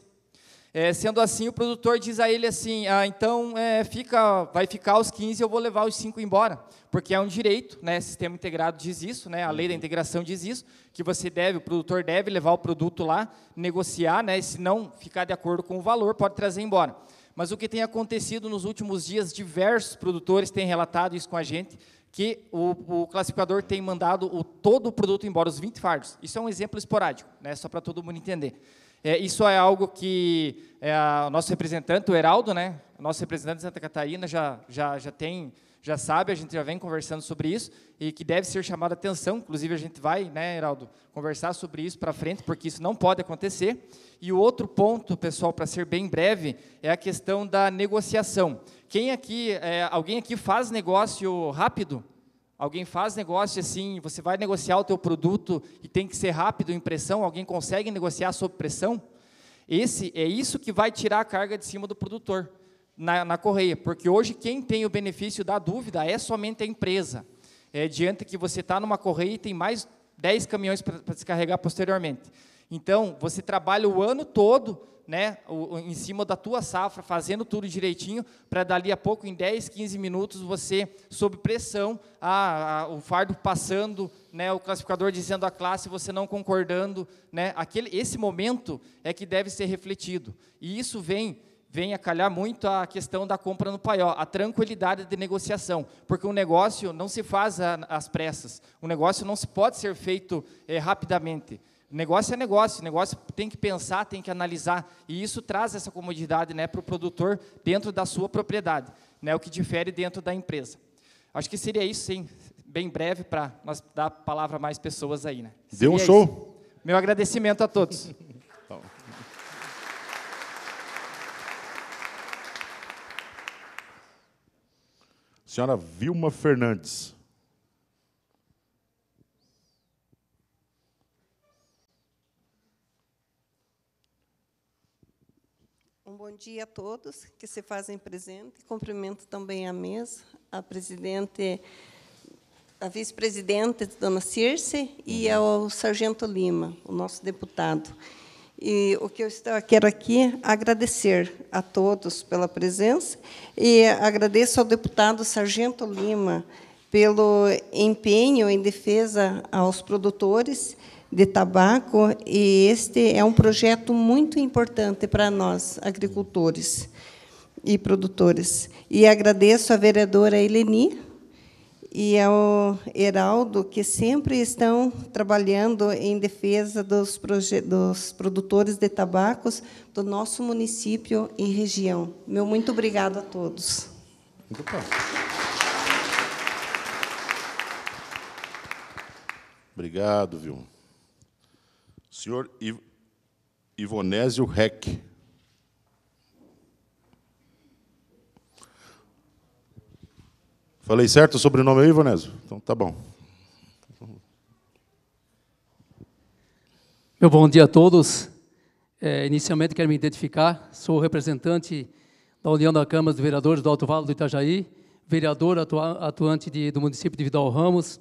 É, sendo assim, o produtor diz a ele assim: ah, então é, fica, vai ficar os 15 eu vou levar os 5 embora, porque é um direito, né? Sistema integrado diz isso, né? A lei da uhum. integração diz isso, que você deve, o produtor deve levar o produto lá, negociar, né? E se não ficar de acordo com o valor, pode trazer embora. Mas o que tem acontecido nos últimos dias, diversos produtores têm relatado isso com a gente, que o, o classificador tem mandado o, todo o produto embora, os 20 fardos. Isso é um exemplo esporádico, né? Só para todo mundo entender. É, isso é algo que é, o nosso representante, o Heraldo, né? O nosso representante de Santa Catarina já, já, já tem, já sabe, a gente já vem conversando sobre isso e que deve ser chamada atenção. Inclusive, a gente vai, né, Heraldo, conversar sobre isso para frente, porque isso não pode acontecer. E o outro ponto, pessoal, para ser bem breve, é a questão da negociação. Quem aqui, é, alguém aqui faz negócio rápido? Alguém faz negócio assim, você vai negociar o teu produto e tem que ser rápido em pressão, alguém consegue negociar sob pressão? Esse é isso que vai tirar a carga de cima do produtor na, na correia, porque hoje quem tem o benefício da dúvida é somente a empresa. É, diante que você está numa correia e tem mais 10 caminhões para descarregar posteriormente. Então, você trabalha o ano todo né, o, o, em cima da tua safra, fazendo tudo direitinho, para dali a pouco, em 10, 15 minutos, você, sob pressão, a, a, o fardo passando, né, o classificador dizendo a classe, você não concordando. Né, aquele, esse momento é que deve ser refletido. E isso vem vem a calhar muito a questão da compra no paió, a tranquilidade de negociação, porque um negócio não se faz às pressas, um negócio não se pode ser feito é, rapidamente. Negócio é negócio, negócio tem que pensar, tem que analisar, e isso traz essa comodidade né, para o produtor dentro da sua propriedade, né, o que difere dentro da empresa. Acho que seria isso, sim, bem breve, para nós dar a palavra a mais pessoas aí. Né? Deu um show! Isso. Meu agradecimento a todos. Senhora Vilma Fernandes. Bom dia a todos que se fazem presente. Cumprimento também a mesa, a presidente, a vice-presidente, dona Circe, e uhum. ao sargento Lima, o nosso deputado. E o que eu estou, quero aqui agradecer a todos pela presença e agradeço ao deputado Sargento Lima pelo empenho em defesa aos produtores de tabaco, e este é um projeto muito importante para nós, agricultores e produtores. E agradeço à vereadora Eleni e ao Heraldo, que sempre estão trabalhando em defesa dos, dos produtores de tabacos do nosso município e região. Meu muito obrigado a todos. Muito bom. Obrigado, viu? Senhor Ivonésio Reck. Falei certo o sobrenome aí, Ivonésio? Então tá bom. Meu bom dia a todos. É, inicialmente quero me identificar. Sou representante da União da Câmara dos Vereadores do Alto Vale do Itajaí, vereador atua atuante de, do município de Vidal Ramos,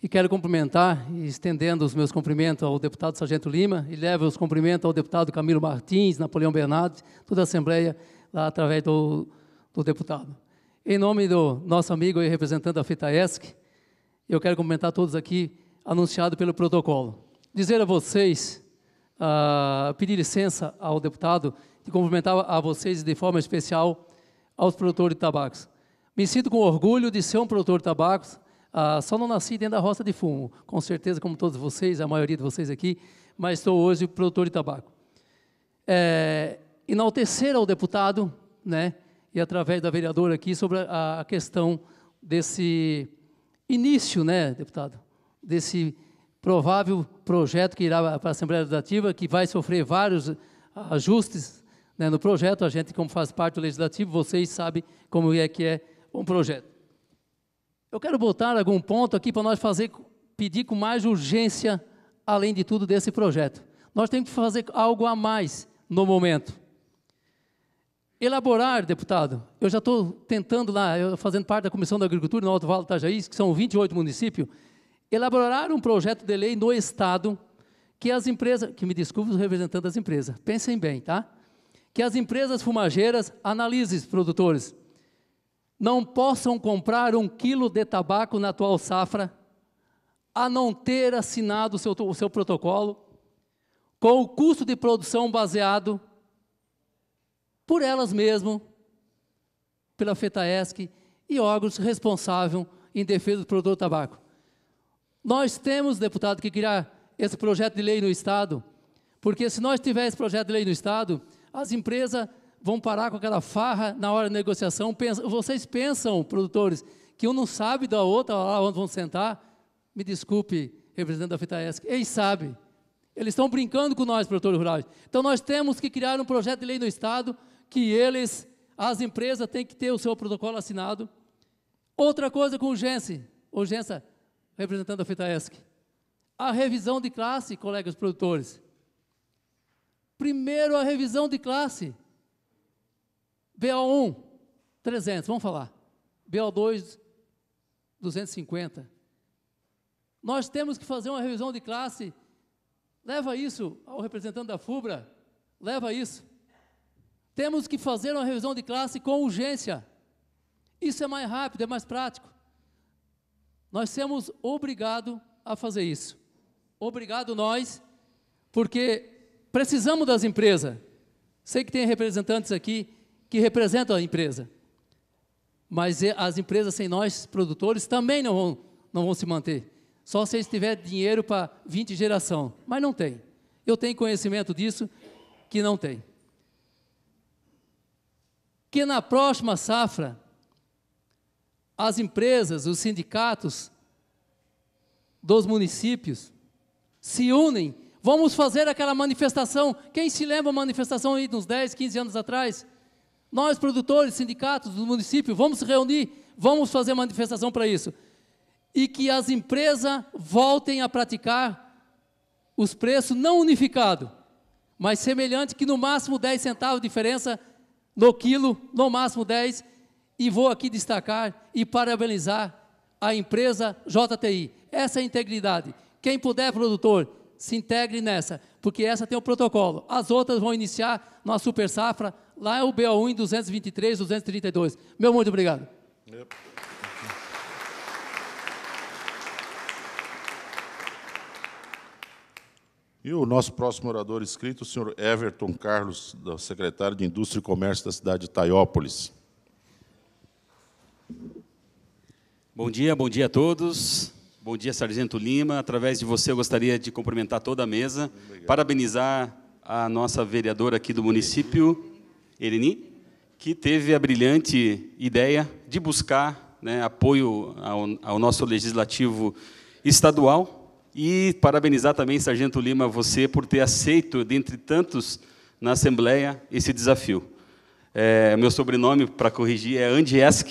e quero cumprimentar, estendendo os meus cumprimentos ao deputado Sargento Lima, e levo os cumprimentos ao deputado Camilo Martins, Napoleão Bernardes, toda a Assembleia, lá através do, do deputado. Em nome do nosso amigo e representante da FITAESC, eu quero cumprimentar todos aqui, anunciado pelo protocolo. Dizer a vocês, uh, pedir licença ao deputado e cumprimentar a vocês de forma especial aos produtores de tabacos. Me sinto com orgulho de ser um produtor de tabacos, ah, só não nasci dentro da roça de fumo, com certeza, como todos vocês, a maioria de vocês aqui, mas estou hoje produtor de tabaco. É, enaltecer ao deputado, né, e através da vereadora aqui, sobre a, a questão desse início, né, deputado, desse provável projeto que irá para a Assembleia Legislativa, que vai sofrer vários ajustes né, no projeto. A gente, como faz parte do Legislativo, vocês sabem como é que é um projeto. Eu quero botar algum ponto aqui para nós fazer, pedir com mais urgência, além de tudo, desse projeto. Nós temos que fazer algo a mais no momento. Elaborar, deputado, eu já estou tentando lá, eu fazendo parte da Comissão da Agricultura no Alto Vale do Itajaí, que são 28 municípios, elaborar um projeto de lei no Estado que as empresas, que me desculpe os representantes das empresas, pensem bem, tá? Que as empresas fumageiras analisem os produtores, não possam comprar um quilo de tabaco na atual safra, a não ter assinado o seu, o seu protocolo, com o custo de produção baseado por elas mesmas, pela FETAESC e órgãos responsáveis em defesa do produtor do tabaco. Nós temos, deputado, que criar esse projeto de lei no Estado, porque se nós tivermos esse projeto de lei no Estado, as empresas vão parar com aquela farra na hora da negociação. vocês pensam, produtores, que um não sabe da outra lá onde vão sentar? Me desculpe, representante da FITAESC, eles sabem. Eles estão brincando com nós, produtores rurais. Então nós temos que criar um projeto de lei no Estado que eles, as empresas, têm que ter o seu protocolo assinado. Outra coisa com urgência, urgência, representante da FITAESC. A revisão de classe, colegas produtores. Primeiro a revisão de classe. BO1, 300, vamos falar. BO2, 250. Nós temos que fazer uma revisão de classe. Leva isso ao representante da FUBRA. Leva isso. Temos que fazer uma revisão de classe com urgência. Isso é mais rápido, é mais prático. Nós somos obrigados a fazer isso. Obrigado nós, porque precisamos das empresas. Sei que tem representantes aqui que representam a empresa. Mas as empresas sem nós, produtores, também não vão, não vão se manter. Só se eles tiverem dinheiro para 20 geração. Mas não tem. Eu tenho conhecimento disso que não tem. Que na próxima safra, as empresas, os sindicatos dos municípios se unem. Vamos fazer aquela manifestação. Quem se lembra da manifestação aí uns 10, 15 anos atrás? Nós, produtores, sindicatos do município, vamos se reunir, vamos fazer manifestação para isso. E que as empresas voltem a praticar os preços não unificados, mas semelhante que no máximo 10 centavos de diferença no quilo, no máximo 10. E vou aqui destacar e parabenizar a empresa JTI. Essa é a integridade. Quem puder, produtor, se integre nessa, porque essa tem o protocolo. As outras vão iniciar na super safra Lá é o BO1 em 223, 232. Meu muito obrigado. Yep. E o nosso próximo orador inscrito, o senhor Everton Carlos, secretário de Indústria e Comércio da cidade de Taiópolis. Bom dia, bom dia a todos. Bom dia, Sargento Lima. Através de você, eu gostaria de cumprimentar toda a mesa, Obrigado. parabenizar a nossa vereadora aqui do município, Ereni, que teve a brilhante ideia de buscar né, apoio ao, ao nosso legislativo estadual e parabenizar também, Sargento Lima, você por ter aceito, dentre tantos, na Assembleia, esse desafio. É, meu sobrenome, para corrigir, é Andiesk.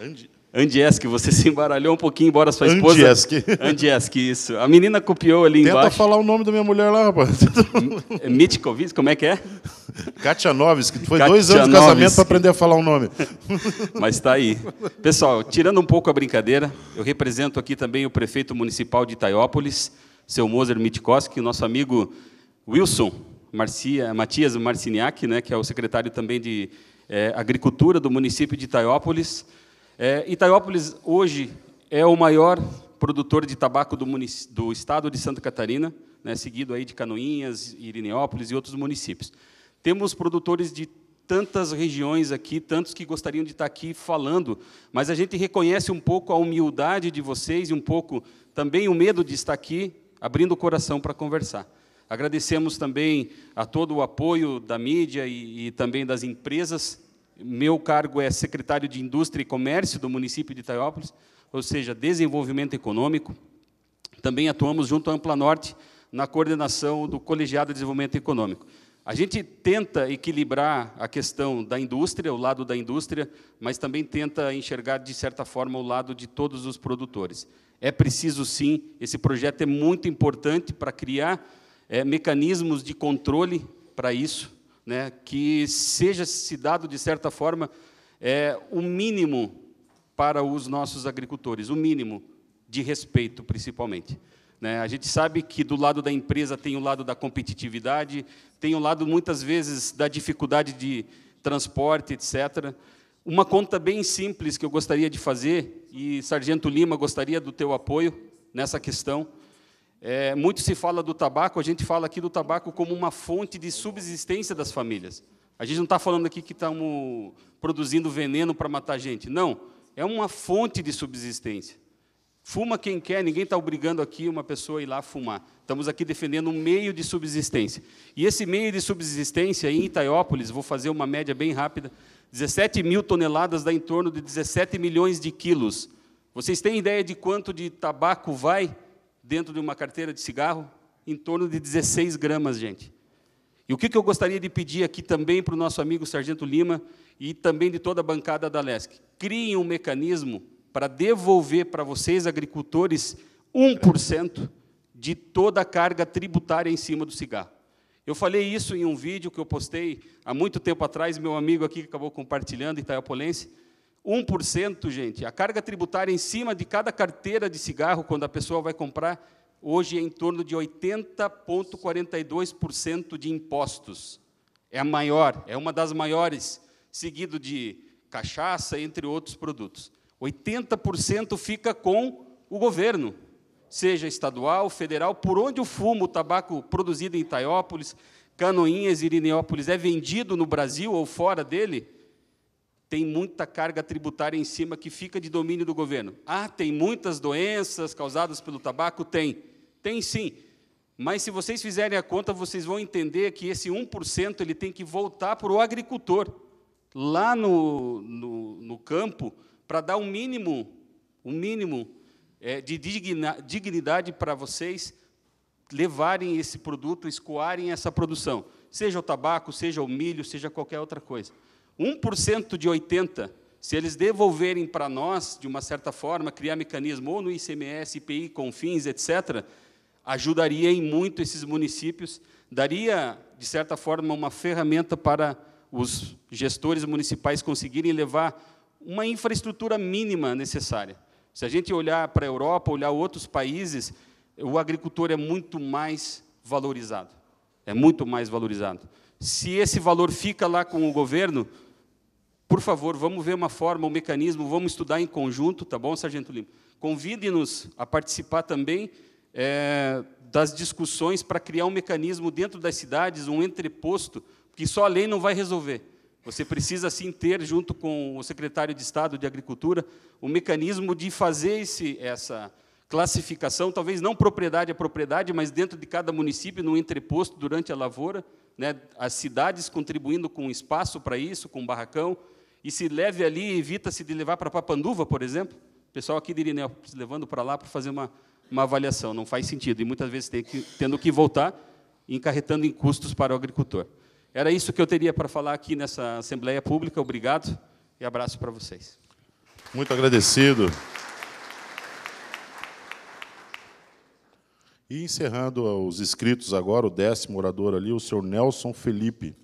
Andi... Andieski, você se embaralhou um pouquinho, embora sua esposa. Andieski. Andieski, isso. A menina copiou ali Tenta embaixo. Tenta falar o nome da minha mulher lá, rapaz. Mitkovic, como é que é? Katianovski. Foi dois anos de casamento para aprender a falar o nome. Mas está aí. Pessoal, tirando um pouco a brincadeira, eu represento aqui também o prefeito municipal de Itaiópolis, seu Moser o nosso amigo Wilson Marcia, Matias Marciniak, né, que é o secretário também de é, Agricultura do município de Itaiópolis é, Itaiópolis hoje é o maior produtor de tabaco do, do estado de Santa Catarina, né, seguido aí de Canoinhas, Irineópolis e outros municípios. Temos produtores de tantas regiões aqui, tantos que gostariam de estar aqui falando, mas a gente reconhece um pouco a humildade de vocês e um pouco também o medo de estar aqui, abrindo o coração para conversar. Agradecemos também a todo o apoio da mídia e, e também das empresas meu cargo é secretário de Indústria e Comércio do município de Itaiópolis, ou seja, desenvolvimento econômico. Também atuamos junto à Ampla Norte na coordenação do Colegiado de Desenvolvimento Econômico. A gente tenta equilibrar a questão da indústria, o lado da indústria, mas também tenta enxergar, de certa forma, o lado de todos os produtores. É preciso, sim, esse projeto é muito importante para criar é, mecanismos de controle para isso, né, que seja se dado, de certa forma, é, o mínimo para os nossos agricultores, o mínimo de respeito, principalmente. Né? A gente sabe que do lado da empresa tem o lado da competitividade, tem o lado, muitas vezes, da dificuldade de transporte, etc. Uma conta bem simples que eu gostaria de fazer, e Sargento Lima, gostaria do teu apoio nessa questão, é, muito se fala do tabaco, a gente fala aqui do tabaco como uma fonte de subsistência das famílias. A gente não está falando aqui que estamos produzindo veneno para matar gente. Não, é uma fonte de subsistência. Fuma quem quer, ninguém está obrigando aqui uma pessoa a ir lá fumar. Estamos aqui defendendo um meio de subsistência. E esse meio de subsistência em Itaiópolis, vou fazer uma média bem rápida, 17 mil toneladas dá em torno de 17 milhões de quilos. Vocês têm ideia de quanto de tabaco vai? dentro de uma carteira de cigarro em torno de 16 gramas, gente. E o que, eu gostaria de pedir aqui também para o nosso amigo Sargento Lima e também de toda a bancada da LESC? Criem um mecanismo para devolver para vocês, agricultores, 1% de toda a carga tributária em cima do cigarro. Eu falei isso em um vídeo que eu postei há muito tempo atrás, meu amigo aqui que acabou compartilhando, Itaiapolense, Polense, 1%, gente, a carga tributária em cima de cada carteira de cigarro, quando a pessoa vai comprar, hoje é em torno de 80,42% de impostos. É a maior, é uma das maiores, seguido de cachaça, entre outros produtos. 80% fica com o governo, seja estadual, federal, por onde o fumo, o tabaco produzido em Itaiópolis, Canoinhas, Irineópolis, é vendido no Brasil ou fora dele, tem muita carga tributária em cima que fica de domínio do governo. Ah, tem muitas doenças causadas pelo tabaco? Tem. Tem sim. Mas se vocês fizerem a conta, vocês vão entender que esse 1% ele tem que voltar para o agricultor, lá no, no, no campo, para dar um mínimo, um mínimo é, de digna, dignidade para vocês levarem esse produto, escoarem essa produção, seja o tabaco, seja o milho, seja qualquer outra coisa. 1% de 80%, se eles devolverem para nós, de uma certa forma, criar mecanismo ou no ICMS, IPI, Confins, etc., ajudaria em muito esses municípios, daria, de certa forma, uma ferramenta para os gestores municipais conseguirem levar uma infraestrutura mínima necessária. Se a gente olhar para a Europa, olhar outros países, o agricultor é muito mais valorizado. É muito mais valorizado. Se esse valor fica lá com o governo, por favor, vamos ver uma forma, um mecanismo, vamos estudar em conjunto, tá bom, Sargento Lima? Convide-nos a participar também é, das discussões para criar um mecanismo dentro das cidades, um entreposto, que só a lei não vai resolver. Você precisa, sim, ter, junto com o secretário de Estado de Agricultura, um mecanismo de fazer esse, essa classificação, talvez não propriedade a propriedade, mas dentro de cada município, num entreposto durante a lavoura, né, as cidades contribuindo com espaço para isso, com barracão, e se leve ali e evita-se de levar para Papanduva, por exemplo, o pessoal aqui de Irineu se levando para lá para fazer uma, uma avaliação, não faz sentido, e muitas vezes tem que, tendo que voltar encarretando em custos para o agricultor. Era isso que eu teria para falar aqui nessa Assembleia Pública, obrigado e abraço para vocês. Muito agradecido. E encerrando os inscritos agora, o décimo orador ali, o senhor Nelson Felipe.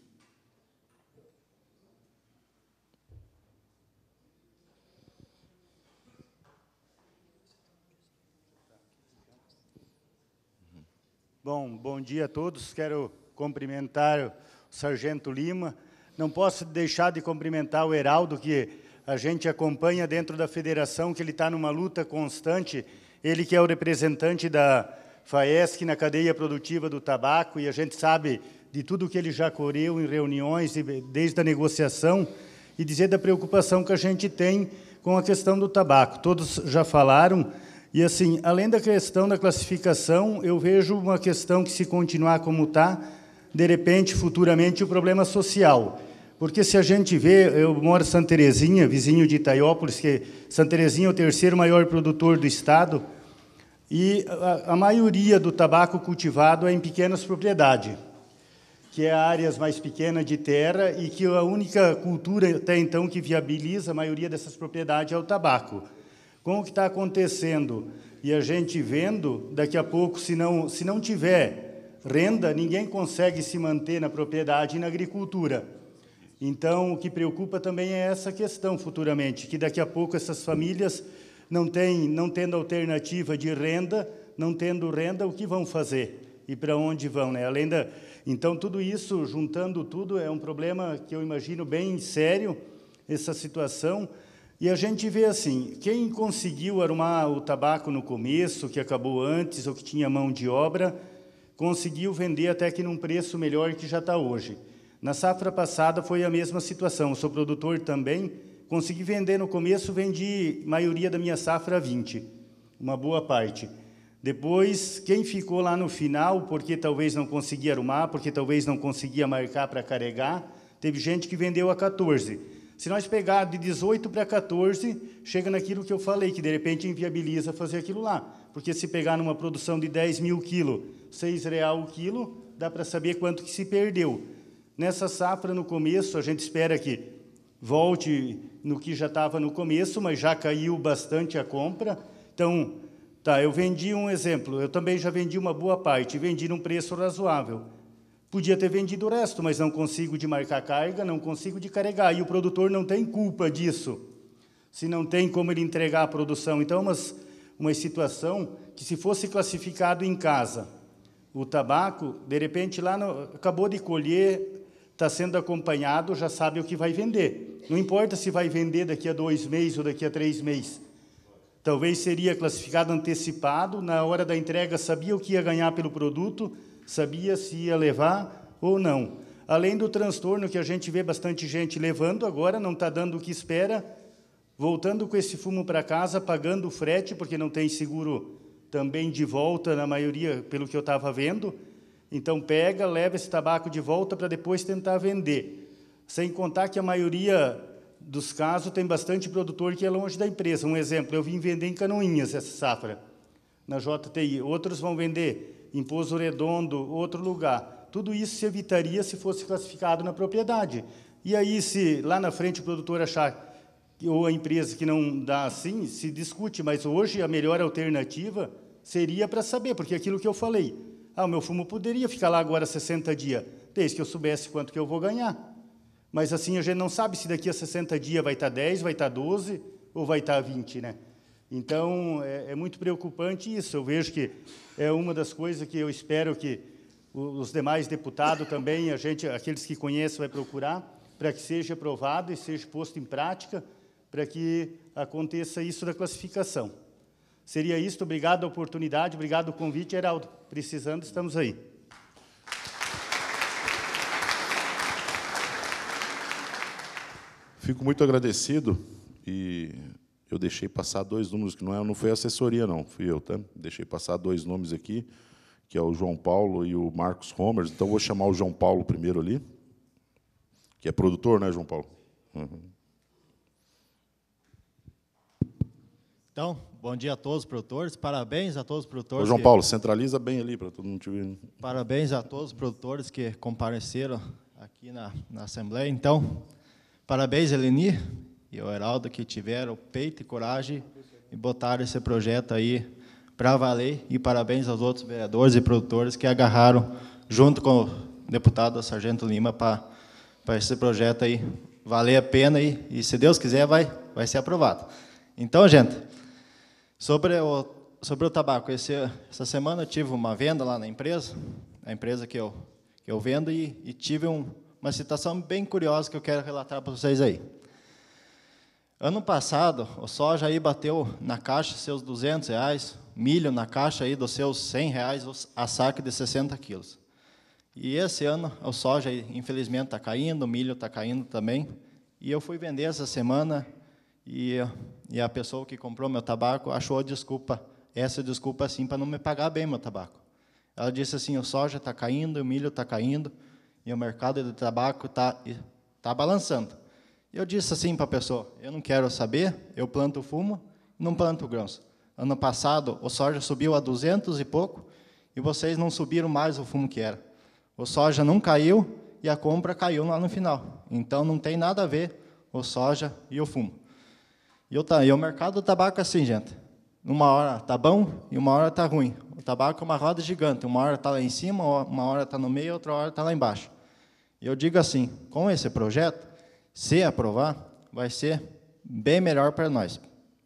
Bom, bom dia a todos. Quero cumprimentar o Sargento Lima. Não posso deixar de cumprimentar o Heraldo, que a gente acompanha dentro da federação, que ele está numa luta constante. Ele que é o representante da FAESC na cadeia produtiva do tabaco, e a gente sabe de tudo que ele já correu em reuniões, desde a negociação, e dizer da preocupação que a gente tem com a questão do tabaco. Todos já falaram, e assim, além da questão da classificação, eu vejo uma questão que se continuar como está, de repente, futuramente, o problema social. Porque se a gente vê, eu moro em Santa Terezinha, vizinho de Itaiópolis, que Santa Terezinha é o terceiro maior produtor do estado, e a, a maioria do tabaco cultivado é em pequenas propriedades, que é áreas mais pequenas de terra e que a única cultura até então que viabiliza a maioria dessas propriedades é o tabaco com o que está acontecendo e a gente vendo, daqui a pouco, se não, se não tiver renda, ninguém consegue se manter na propriedade e na agricultura. Então, o que preocupa também é essa questão futuramente, que daqui a pouco essas famílias não têm, não tendo alternativa de renda, não tendo renda, o que vão fazer e para onde vão, né? Além da, então tudo isso juntando tudo é um problema que eu imagino bem sério essa situação e a gente vê assim, quem conseguiu arrumar o tabaco no começo, que acabou antes ou que tinha mão de obra, conseguiu vender até que num preço melhor que já está hoje. Na safra passada foi a mesma situação, sou produtor também, consegui vender no começo, vendi maioria da minha safra a 20, uma boa parte. Depois, quem ficou lá no final, porque talvez não conseguia arrumar, porque talvez não conseguia marcar para carregar, teve gente que vendeu a 14. Se nós pegar de 18 para 14, chega naquilo que eu falei, que de repente inviabiliza fazer aquilo lá. Porque se pegar numa produção de 10 mil quilos, 6 real o quilo, dá para saber quanto que se perdeu. Nessa safra, no começo, a gente espera que volte no que já estava no começo, mas já caiu bastante a compra. Então, tá, eu vendi um exemplo, eu também já vendi uma boa parte, vendi num preço razoável. Podia ter vendido o resto, mas não consigo de marcar carga, não consigo de carregar. E o produtor não tem culpa disso, se não tem como ele entregar a produção. Então, é uma uma situação que, se fosse classificado em casa, o tabaco, de repente, lá no, acabou de colher, está sendo acompanhado, já sabe o que vai vender. Não importa se vai vender daqui a dois meses ou daqui a três meses. Talvez seria classificado antecipado, na hora da entrega sabia o que ia ganhar pelo produto, sabia se ia levar ou não. Além do transtorno que a gente vê bastante gente levando agora, não está dando o que espera, voltando com esse fumo para casa, pagando o frete, porque não tem seguro também de volta, na maioria, pelo que eu estava vendo. Então, pega, leva esse tabaco de volta para depois tentar vender. Sem contar que a maioria dos casos tem bastante produtor que é longe da empresa. Um exemplo, eu vim vender em Canoinhas essa safra, na JTI. Outros vão vender em Pouso Redondo, outro lugar. Tudo isso se evitaria se fosse classificado na propriedade. E aí, se lá na frente o produtor achar ou a empresa que não dá assim, se discute, mas hoje a melhor alternativa seria para saber, porque é aquilo que eu falei, ah, o meu fumo poderia ficar lá agora 60 dias, desde que eu soubesse quanto que eu vou ganhar. Mas assim a gente não sabe se daqui a 60 dias vai estar 10, vai estar 12 ou vai estar 20, né? Então, é, é, muito preocupante isso. Eu vejo que é uma das coisas que eu espero que os demais deputados também, a gente, aqueles que conhecem, vai procurar para que seja aprovado e seja posto em prática para que aconteça isso da classificação. Seria isso. Obrigado a oportunidade, obrigado o convite, Heraldo. Precisando, estamos aí. Fico muito agradecido e eu deixei passar dois números, que não, é, não foi assessoria, não, fui eu, tá? Deixei passar dois nomes aqui, que é o João Paulo e o Marcos Homers. Então, vou chamar o João Paulo primeiro ali, que é produtor, né, João Paulo? Uhum. Então, bom dia a todos os produtores, parabéns a todos os produtores. Ô, João Paulo, centraliza bem ali para todo mundo te ouvir. Parabéns a todos os produtores que compareceram aqui na, na Assembleia. Então, parabéns, Eleni, e o Heraldo que tiveram peito e coragem e botaram esse projeto aí para valer. E parabéns aos outros vereadores e produtores que agarraram, junto com o deputado Sargento Lima, para, para esse projeto aí valer a pena. E, e se Deus quiser, vai, vai ser aprovado. Então, gente, sobre o, sobre o tabaco, esse, essa semana eu tive uma venda lá na empresa, a empresa que eu, que eu vendo, e, e tive um, uma citação bem curiosa que eu quero relatar para vocês aí. Ano passado, o soja aí bateu na caixa seus 200 reais, milho na caixa aí dos seus 100 reais, a saca de 60 quilos. E esse ano, o soja, infelizmente, está caindo, o milho está caindo também. E eu fui vender essa semana e, e a pessoa que comprou meu tabaco achou desculpa, essa desculpa assim, para não me pagar bem meu tabaco. Ela disse assim: o soja está caindo, o milho está caindo, e o mercado de tabaco está tá balançando. Eu disse assim para a pessoa: eu não quero saber, eu planto fumo, não planto grãos. Ano passado, o soja subiu a 200 e pouco e vocês não subiram mais o fumo que era. O soja não caiu e a compra caiu lá no final. Então não tem nada a ver o soja e o fumo. E o, e o mercado do tabaco é assim, gente. Uma hora tá bom e uma hora tá ruim. O tabaco é uma roda gigante. Uma hora tá lá em cima, uma hora tá no meio, outra hora tá lá embaixo. E eu digo assim, com esse projeto, se aprovar, vai ser bem melhor para nós.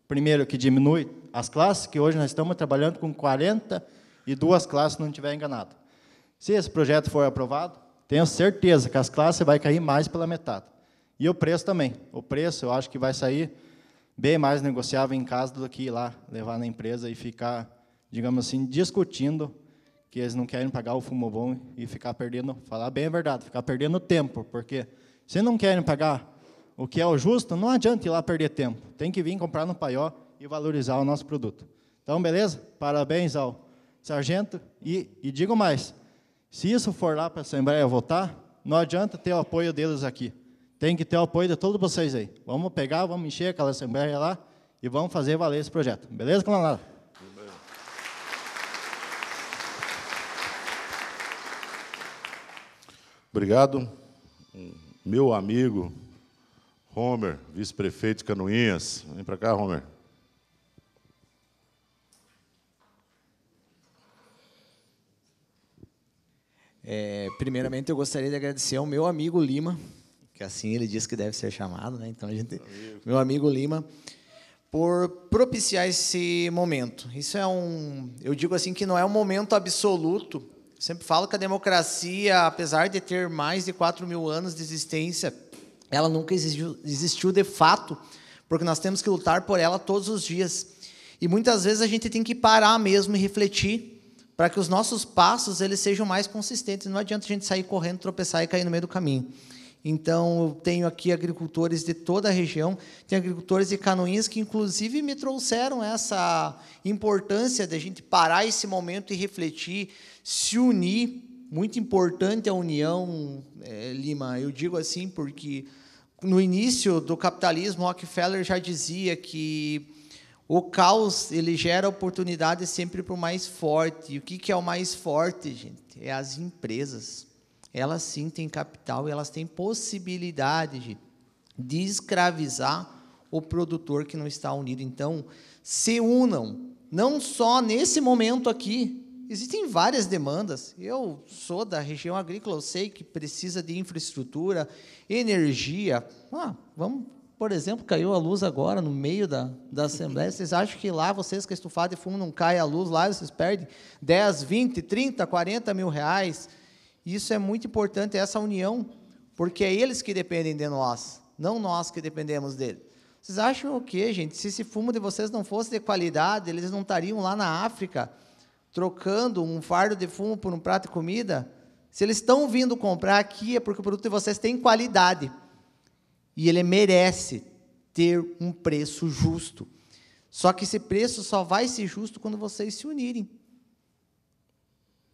Primeiro, que diminui as classes, que hoje nós estamos trabalhando com 42 classes, se não estiver enganado. Se esse projeto for aprovado, tenho certeza que as classes vai cair mais pela metade. E o preço também. O preço eu acho que vai sair bem mais negociável em casa do que ir lá levar na empresa e ficar, digamos assim, discutindo que eles não querem pagar o fumo bom e ficar perdendo, falar bem a verdade, ficar perdendo tempo, porque se não querem pagar o que é o justo, não adianta ir lá perder tempo. Tem que vir comprar no paió e valorizar o nosso produto. Então, beleza? Parabéns ao sargento. E, e digo mais: se isso for lá para a Assembleia votar, não adianta ter o apoio deles aqui. Tem que ter o apoio de todos vocês aí. Vamos pegar, vamos encher aquela Assembleia lá e vamos fazer valer esse projeto. Beleza, camarada? Obrigado meu amigo Homer, vice-prefeito de Canoinhas. Vem para cá, Homer. É, primeiramente, eu gostaria de agradecer ao meu amigo Lima, que assim ele diz que deve ser chamado, né? Então, a gente, amigo. meu amigo Lima, por propiciar esse momento. Isso é um, eu digo assim que não é um momento absoluto, sempre falo que a democracia, apesar de ter mais de 4 mil anos de existência, ela nunca existiu, existiu de fato, porque nós temos que lutar por ela todos os dias. E muitas vezes a gente tem que parar mesmo e refletir para que os nossos passos eles sejam mais consistentes. Não adianta a gente sair correndo, tropeçar e cair no meio do caminho. Então, eu tenho aqui agricultores de toda a região, tenho agricultores de Canoinhas que, inclusive, me trouxeram essa importância de a gente parar esse momento e refletir, se unir. Muito importante a união, é, Lima. Eu digo assim porque no início do capitalismo, Rockefeller já dizia que o caos ele gera oportunidade sempre para o mais forte. E o que, que é o mais forte, gente? É as empresas. Elas sim têm capital e elas têm possibilidade de escravizar o produtor que não está unido. Então, se unam, não só nesse momento aqui, existem várias demandas. Eu sou da região agrícola, eu sei que precisa de infraestrutura, energia. Ah, vamos, por exemplo, caiu a luz agora no meio da, da Assembleia. Vocês acham que lá, vocês que estufado e fumo, não cai a luz lá, vocês perdem 10, 20, 30, 40 mil reais? Isso é muito importante, essa união, porque é eles que dependem de nós, não nós que dependemos deles. Vocês acham o quê, gente? Se esse fumo de vocês não fosse de qualidade, eles não estariam lá na África trocando um fardo de fumo por um prato de comida, se eles estão vindo comprar aqui é porque o produto de vocês tem qualidade. E ele merece ter um preço justo. Só que esse preço só vai ser justo quando vocês se unirem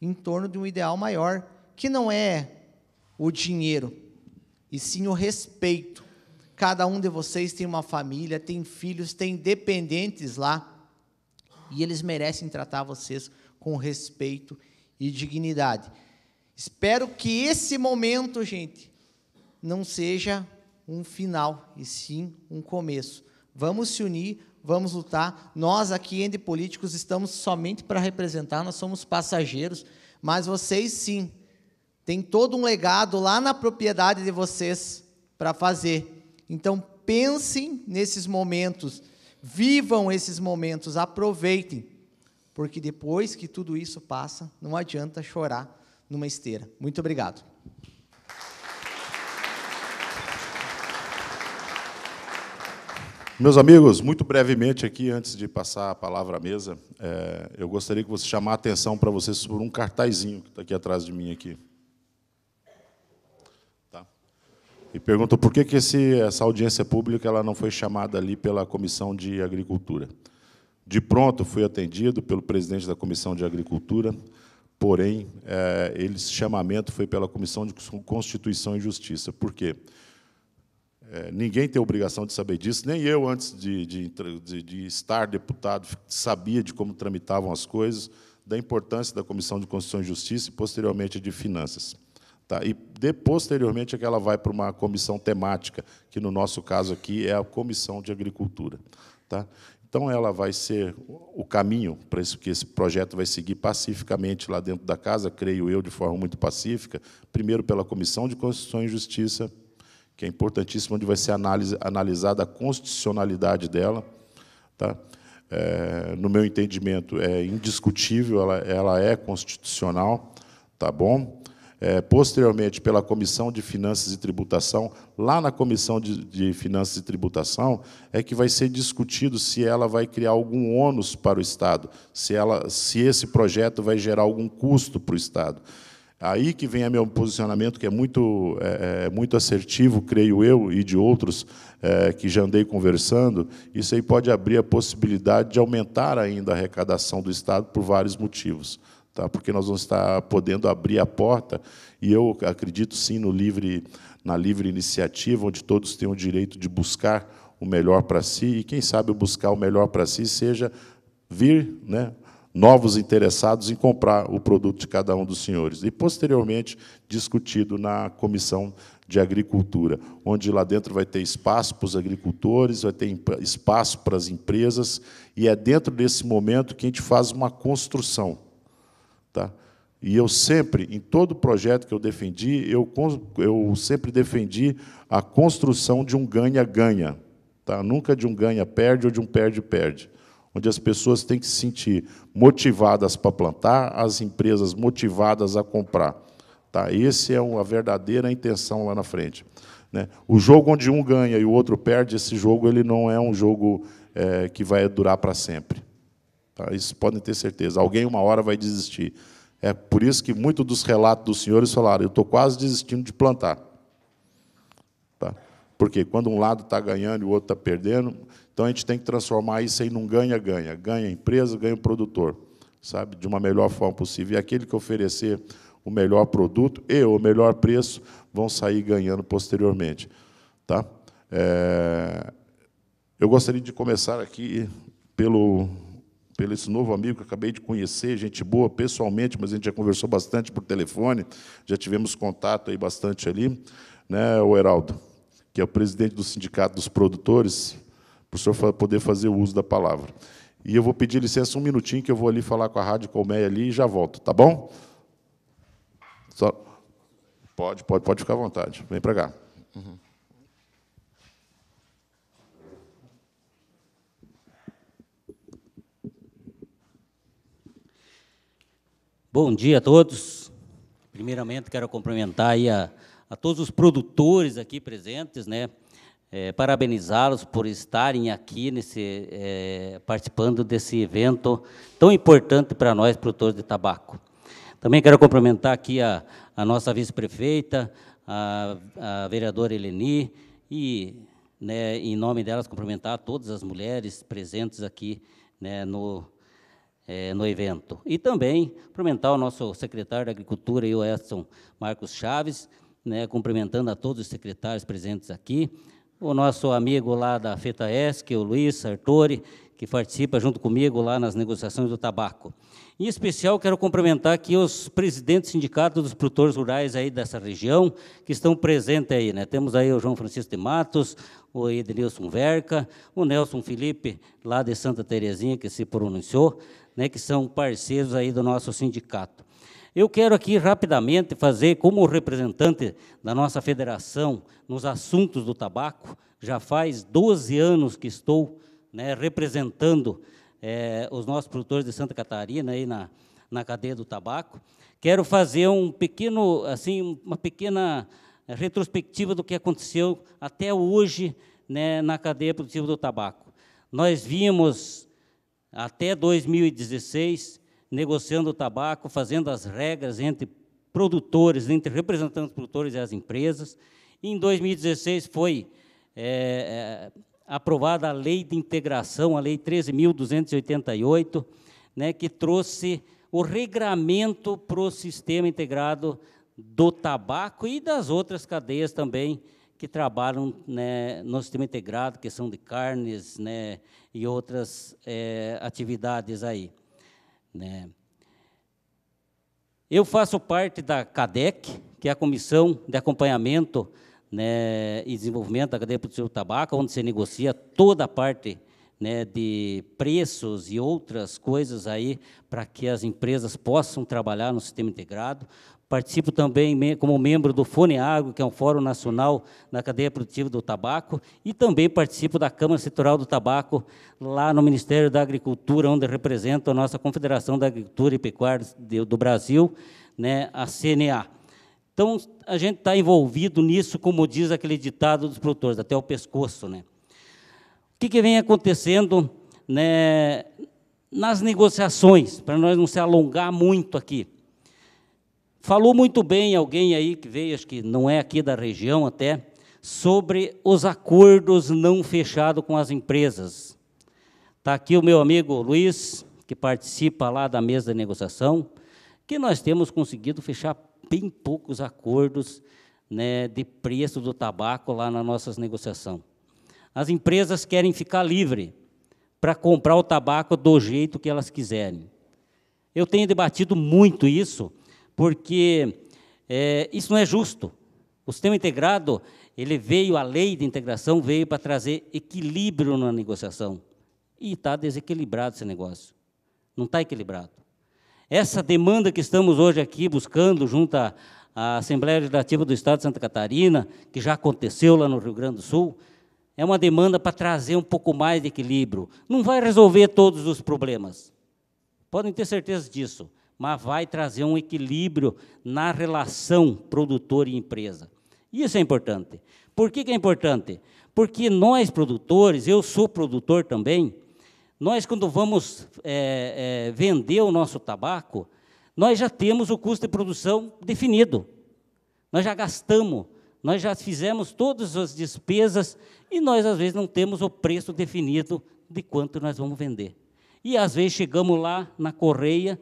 em torno de um ideal maior, que não é o dinheiro, e sim o respeito. Cada um de vocês tem uma família, tem filhos, tem dependentes lá, e eles merecem tratar vocês com respeito e dignidade. Espero que esse momento, gente, não seja um final, e sim um começo. Vamos se unir, vamos lutar. Nós aqui, entre políticos, estamos somente para representar, nós somos passageiros, mas vocês sim, têm todo um legado lá na propriedade de vocês para fazer. Então, pensem nesses momentos, vivam esses momentos, aproveitem porque depois que tudo isso passa, não adianta chorar numa esteira. Muito obrigado. Meus amigos, muito brevemente aqui, antes de passar a palavra à mesa, é, eu gostaria que você chamasse a atenção para vocês sobre um cartazinho que está aqui atrás de mim aqui. Tá? E pergunta por que, que esse, essa audiência pública ela não foi chamada ali pela Comissão de Agricultura. De pronto, fui atendido pelo presidente da Comissão de Agricultura, porém, é, esse chamamento foi pela Comissão de Constituição e Justiça. Por quê? É, ninguém tem obrigação de saber disso, nem eu, antes de, de, de, de estar deputado, sabia de como tramitavam as coisas, da importância da Comissão de Constituição e Justiça e, posteriormente, de Finanças. Tá? E, de, posteriormente, é que ela vai para uma comissão temática, que, no nosso caso aqui, é a Comissão de Agricultura. Tá? Então, ela vai ser o caminho para isso que esse projeto vai seguir pacificamente lá dentro da casa, creio eu, de forma muito pacífica, primeiro pela Comissão de Constituição e Justiça, que é importantíssima, onde vai ser analisada a constitucionalidade dela. Tá? É, no meu entendimento, é indiscutível, ela, ela é constitucional, tá bom? é, posteriormente pela Comissão de Finanças e Tributação, lá na Comissão de, de, Finanças e Tributação, é que vai ser discutido se ela vai criar algum ônus para o Estado, se, ela, se esse projeto vai gerar algum custo para o Estado. Aí que vem o meu posicionamento, que é muito, é, é, muito assertivo, creio eu, e de outros é, que já andei conversando. Isso aí pode abrir a possibilidade de aumentar ainda a arrecadação do Estado por vários motivos tá? porque nós vamos estar podendo abrir a porta, e eu acredito sim no livre, na livre iniciativa, onde todos têm o direito de buscar o melhor para si, e quem sabe buscar o melhor para si seja vir né, novos interessados em comprar o produto de cada um dos senhores. E, posteriormente, discutido na comissão de agricultura, onde lá dentro vai ter espaço para os agricultores, vai ter espaço para as empresas, e é dentro desse momento que a gente faz uma construção. Tá? E eu sempre, em todo projeto que eu defendi, eu, eu sempre defendi a construção de um ganha-ganha. Tá? Nunca de um ganha-perde ou de um perde-perde. Onde as pessoas têm que se sentir motivadas para plantar, as empresas motivadas a comprar. Tá? Essa é a verdadeira intenção lá na frente. Né? O jogo onde um ganha e o outro perde, esse jogo ele não é um jogo é, que vai durar para sempre. Tá? Isso podem ter certeza. Alguém uma hora vai desistir. É por isso que muitos dos relatos dos senhores falaram: eu estou quase desistindo de plantar. Tá? Porque quando um lado está ganhando e o outro está perdendo, então a gente tem que transformar isso aí um ganha-ganha. Ganha a empresa, ganha o produtor, sabe? De uma melhor forma possível. E aquele que oferecer o melhor produto e o melhor preço vão sair ganhando posteriormente. Tá? É... Eu gostaria de começar aqui pelo pelo esse novo amigo que acabei de conhecer, gente boa pessoalmente, mas a gente já conversou bastante por telefone, já tivemos contato aí bastante ali, né, o Heraldo, que é o presidente do Sindicato dos Produtores, para o senhor poder fazer o uso da palavra. E eu vou pedir licença um minutinho, que eu vou ali falar com a Rádio Colmeia ali e já volto, tá bom? Só... Pode, pode, pode ficar à vontade. Vem para cá. Uhum. Bom dia a todos. Primeiramente, quero cumprimentar a, a, todos os produtores aqui presentes, né? É, Parabenizá-los por estarem aqui nesse, é, participando desse evento tão importante para nós, produtores de tabaco. Também quero cumprimentar aqui a, a nossa vice-prefeita, a, a, vereadora Eleni, e, né, em nome delas, cumprimentar todas as mulheres presentes aqui né, no, é, no evento. E também cumprimentar o nosso secretário da Agricultura, o Edson Marcos Chaves, né, cumprimentando a todos os secretários presentes aqui, o nosso amigo lá da FETAESC, o Luiz Sartori, que participa junto comigo lá nas negociações do tabaco. Em especial, quero cumprimentar aqui os presidentes do sindicato dos produtores rurais aí dessa região, que estão presentes aí. Né? Temos aí o João Francisco de Matos, o Ednilson Verca, o Nelson Felipe, lá de Santa Terezinha, que se pronunciou, né, que são parceiros aí do nosso sindicato. Eu quero aqui rapidamente fazer, como representante da nossa federação nos assuntos do tabaco, já faz 12 anos que estou né, representando é, os nossos produtores de Santa Catarina aí na, na cadeia do tabaco. Quero fazer um pequeno, assim, uma pequena retrospectiva do que aconteceu até hoje né, na cadeia produtiva do tabaco. Nós vimos até 2016, negociando o tabaco, fazendo as regras entre produtores, entre representantes produtores e as empresas. em 2016 foi é, é, aprovada a Lei de Integração, a Lei 13.288, né, que trouxe o regramento para o sistema integrado do tabaco e das outras cadeias também que trabalham né, no sistema integrado, questão de carnes né, e outras é, atividades aí. Né. Eu faço parte da CADEC, que é a Comissão de Acompanhamento né, e Desenvolvimento da Cadeia Produtiva do Tabaco, onde se negocia toda a parte né, de preços e outras coisas aí para que as empresas possam trabalhar no sistema integrado. Participo também como membro do FONEAGRO, que é um Fórum Nacional na Cadeia Produtiva do Tabaco, e também participo da Câmara Setorial do Tabaco, lá no Ministério da Agricultura, onde represento a nossa Confederação da Agricultura e Pecuária do Brasil, né, a CNA. Então, a gente está envolvido nisso, como diz aquele ditado dos produtores, até o pescoço. Né? O que, que vem acontecendo né, nas negociações, para nós não se alongar muito aqui? Falou muito bem alguém aí que veio, acho que não é aqui da região até, sobre os acordos não fechados com as empresas. Está aqui o meu amigo Luiz, que participa lá da mesa de negociação, que nós temos conseguido fechar bem poucos acordos né, de preço do tabaco lá nas nossas negociações. As empresas querem ficar livre para comprar o tabaco do jeito que elas quiserem. Eu tenho debatido muito isso porque é, isso não é justo. O sistema integrado, ele veio, a lei de integração veio para trazer equilíbrio na negociação. E está desequilibrado esse negócio. Não está equilibrado. Essa demanda que estamos hoje aqui buscando junto à, à Assembleia Legislativa do Estado de Santa Catarina, que já aconteceu lá no Rio Grande do Sul, é uma demanda para trazer um pouco mais de equilíbrio. Não vai resolver todos os problemas. Podem ter certeza disso mas vai trazer um equilíbrio na relação produtor e empresa. Isso é importante. Por que, que é importante? Porque nós, produtores, eu sou produtor também, nós, quando vamos é, é, vender o nosso tabaco, nós já temos o custo de produção definido. Nós já gastamos, nós já fizemos todas as despesas e nós, às vezes, não temos o preço definido de quanto nós vamos vender. E, às vezes, chegamos lá na correia,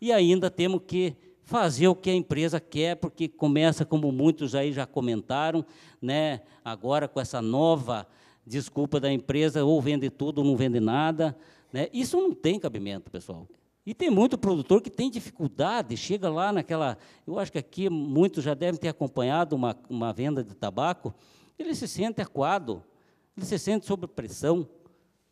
e ainda temos que fazer o que a empresa quer, porque começa, como muitos aí já comentaram, né, agora com essa nova desculpa da empresa, ou vende tudo ou não vende nada. Né, isso não tem cabimento, pessoal. E tem muito produtor que tem dificuldade, chega lá naquela. Eu acho que aqui muitos já devem ter acompanhado uma, uma venda de tabaco, ele se sente aquado, ele se sente sob pressão.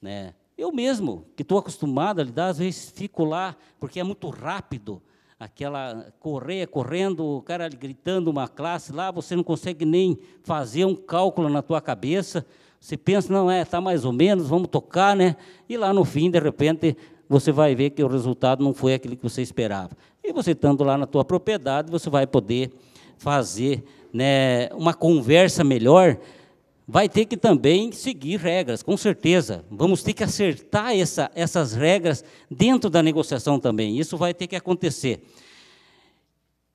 Né? Eu mesmo, que estou acostumado a lidar, às vezes fico lá, porque é muito rápido, aquela correia correndo, o cara gritando uma classe lá, você não consegue nem fazer um cálculo na tua cabeça. Você pensa, não é, está mais ou menos, vamos tocar, né? E lá no fim, de repente, você vai ver que o resultado não foi aquele que você esperava. E você estando lá na tua propriedade, você vai poder fazer né, uma conversa melhor vai ter que também seguir regras, com certeza. Vamos ter que acertar essa, essas regras dentro da negociação também. Isso vai ter que acontecer.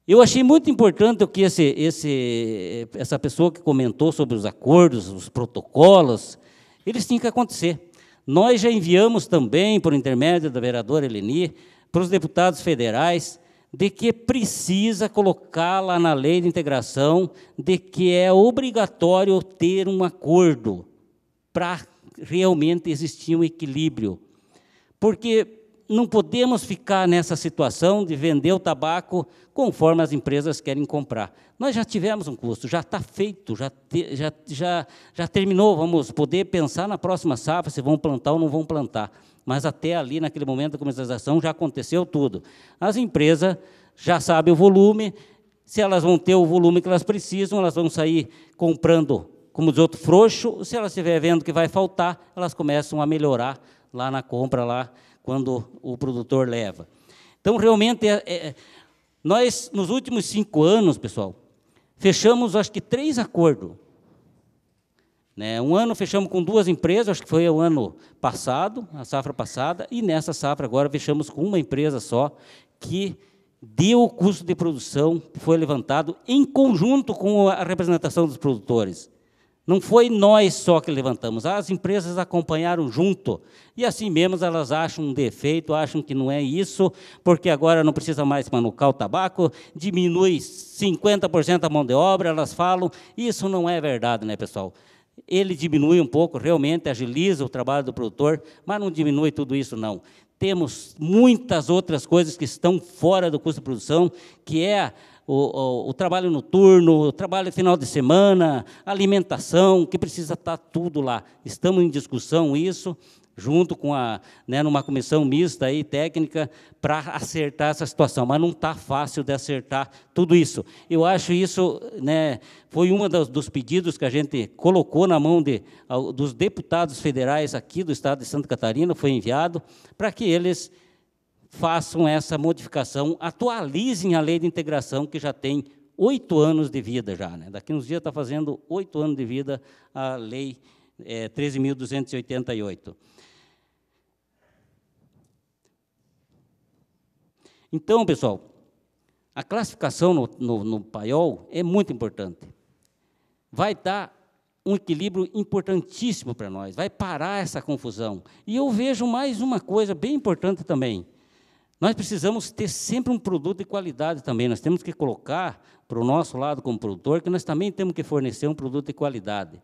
Eu achei muito importante o que esse, esse, essa pessoa que comentou sobre os acordos, os protocolos, eles tinham que acontecer. Nós já enviamos também, por intermédio da vereadora Eleni, para os deputados federais, de que precisa colocá-la na lei de integração, de que é obrigatório ter um acordo para realmente existir um equilíbrio. Porque não podemos ficar nessa situação de vender o tabaco conforme as empresas querem comprar. Nós já tivemos um custo, já está feito, já, te, já, já, já terminou. Vamos poder pensar na próxima safra se vão plantar ou não vão plantar mas até ali, naquele momento da comercialização, já aconteceu tudo. As empresas já sabem o volume, se elas vão ter o volume que elas precisam, elas vão sair comprando, como os outro, frouxo, se elas estiver vendo que vai faltar, elas começam a melhorar lá na compra, lá quando o produtor leva. Então, realmente, é, é, nós, nos últimos cinco anos, pessoal, fechamos, acho que, três acordos né? Um ano fechamos com duas empresas, acho que foi o ano passado, a safra passada, e nessa safra agora fechamos com uma empresa só, que deu o custo de produção, foi levantado em conjunto com a representação dos produtores. Não foi nós só que levantamos, as empresas acompanharam junto. E assim mesmo elas acham um defeito, acham que não é isso, porque agora não precisa mais manucar o tabaco, diminui 50% a mão de obra, elas falam. Isso não é verdade, né, pessoal? Ele diminui um pouco, realmente agiliza o trabalho do produtor, mas não diminui tudo isso, não. Temos muitas outras coisas que estão fora do custo de produção, que é o, o, o, trabalho noturno, o trabalho final de semana, alimentação, que precisa estar tá tudo lá. Estamos em discussão isso junto com a, né, numa comissão mista aí, técnica, para acertar essa situação. Mas não está fácil de acertar tudo isso. Eu acho isso, né, foi um dos pedidos que a gente colocou na mão de, dos deputados federais aqui do Estado de Santa Catarina, foi enviado, para que eles façam essa modificação, atualizem a lei de integração que já tem oito anos de vida já. Né? Daqui uns dias está fazendo oito anos de vida a lei é, eh, 13.288. Então, pessoal, a classificação no, no, no paiol é muito importante. Vai dar um equilíbrio importantíssimo para nós, vai parar essa confusão. E eu vejo mais uma coisa bem importante também. Nós precisamos ter sempre um produto de qualidade também. Nós temos que colocar para o nosso lado como produtor que nós também temos que fornecer um produto de qualidade.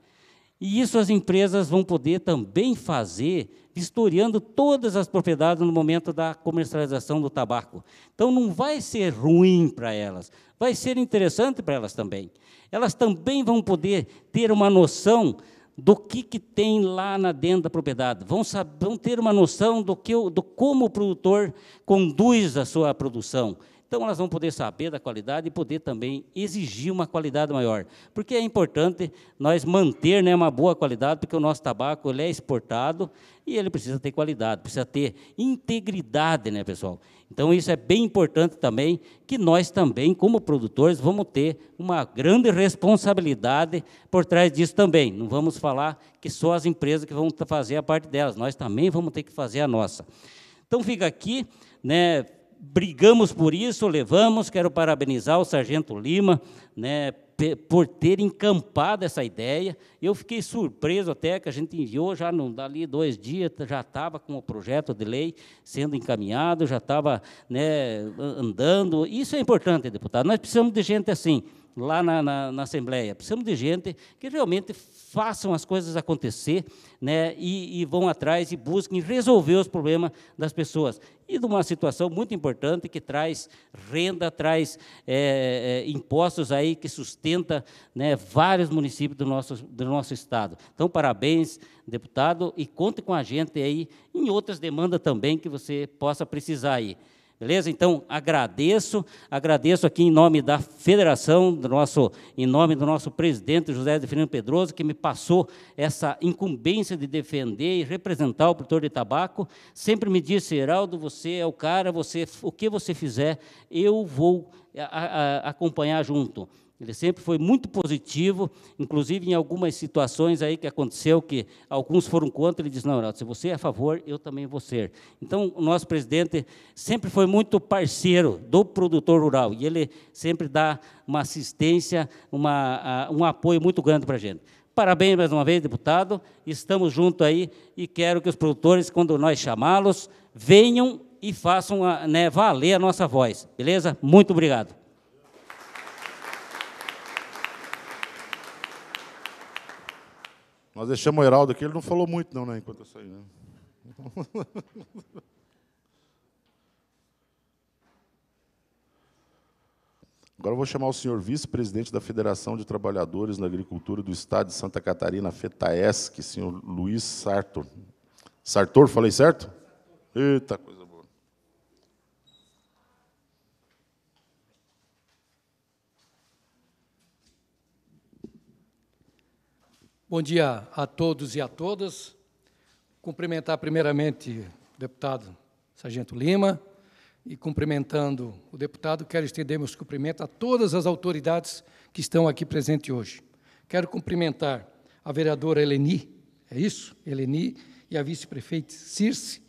E isso as empresas vão poder também fazer, vistoriando todas as propriedades no momento da comercialização do tabaco. Então, não vai ser ruim para elas, vai ser interessante para elas também. Elas também vão poder ter uma noção do que, que tem lá na dentro da propriedade, vão, saber, vão ter uma noção do, que, do como o produtor conduz a sua produção então, elas vão poder saber da qualidade e poder também exigir uma qualidade maior. Porque é importante nós manter né, uma boa qualidade, porque o nosso tabaco ele é exportado e ele precisa ter qualidade, precisa ter integridade, né, pessoal? Então, isso é bem importante também, que nós também, como produtores, vamos ter uma grande responsabilidade por trás disso também. Não vamos falar que só as empresas que vão fazer a parte delas, nós também vamos ter que fazer a nossa. Então, fica aqui, né, brigamos por isso, levamos. Quero parabenizar o Sargento Lima né, por ter encampado essa ideia. Eu fiquei surpreso até que a gente enviou, já não dali dois dias, já estava com o projeto de lei sendo encaminhado, já estava né, andando. Isso é importante, deputado. Nós precisamos de gente assim lá na, na, na, Assembleia. Precisamos de gente que realmente façam as coisas acontecer né, e, e, vão atrás e busquem resolver os problemas das pessoas. E de uma situação muito importante que traz renda, traz é, é, impostos aí que sustenta né, vários municípios do nosso, do nosso estado. Então, parabéns, deputado, e conte com a gente aí em outras demandas também que você possa precisar aí. Beleza? Então, agradeço, agradeço aqui em nome da federação, do nosso, em nome do nosso presidente José de Fernando Pedroso, que me passou essa incumbência de defender e representar o produtor de tabaco. Sempre me disse, Heraldo, você é o cara, você, o que você fizer, eu vou a, a, acompanhar junto. Ele sempre foi muito positivo, inclusive em algumas situações aí que aconteceu que alguns foram contra, ele disse: "Não, se você é a favor, eu também vou ser". Então, o nosso presidente sempre foi muito parceiro do produtor rural e ele sempre dá uma assistência, uma, um apoio muito grande para a gente. Parabéns mais uma vez, deputado. Estamos junto aí e quero que os produtores, quando nós chamá-los, venham e façam né, valer a nossa voz. Beleza? Muito obrigado. Nós deixamos o Heraldo aqui, ele não falou muito, não, né, enquanto eu saí. Né? Agora eu vou chamar o senhor vice-presidente da Federação de Trabalhadores na Agricultura do Estado de Santa Catarina, FETAESC, senhor Luiz Sartor. Sartor, falei certo? Eita coisa Bom dia a todos e a todas. Cumprimentar primeiramente o deputado Sargento Lima e cumprimentando o deputado, quero estender meus cumprimentos a todas as autoridades que estão aqui presentes hoje. Quero cumprimentar a vereadora Eleni, é isso? Eleni e a vice-prefeita Circe,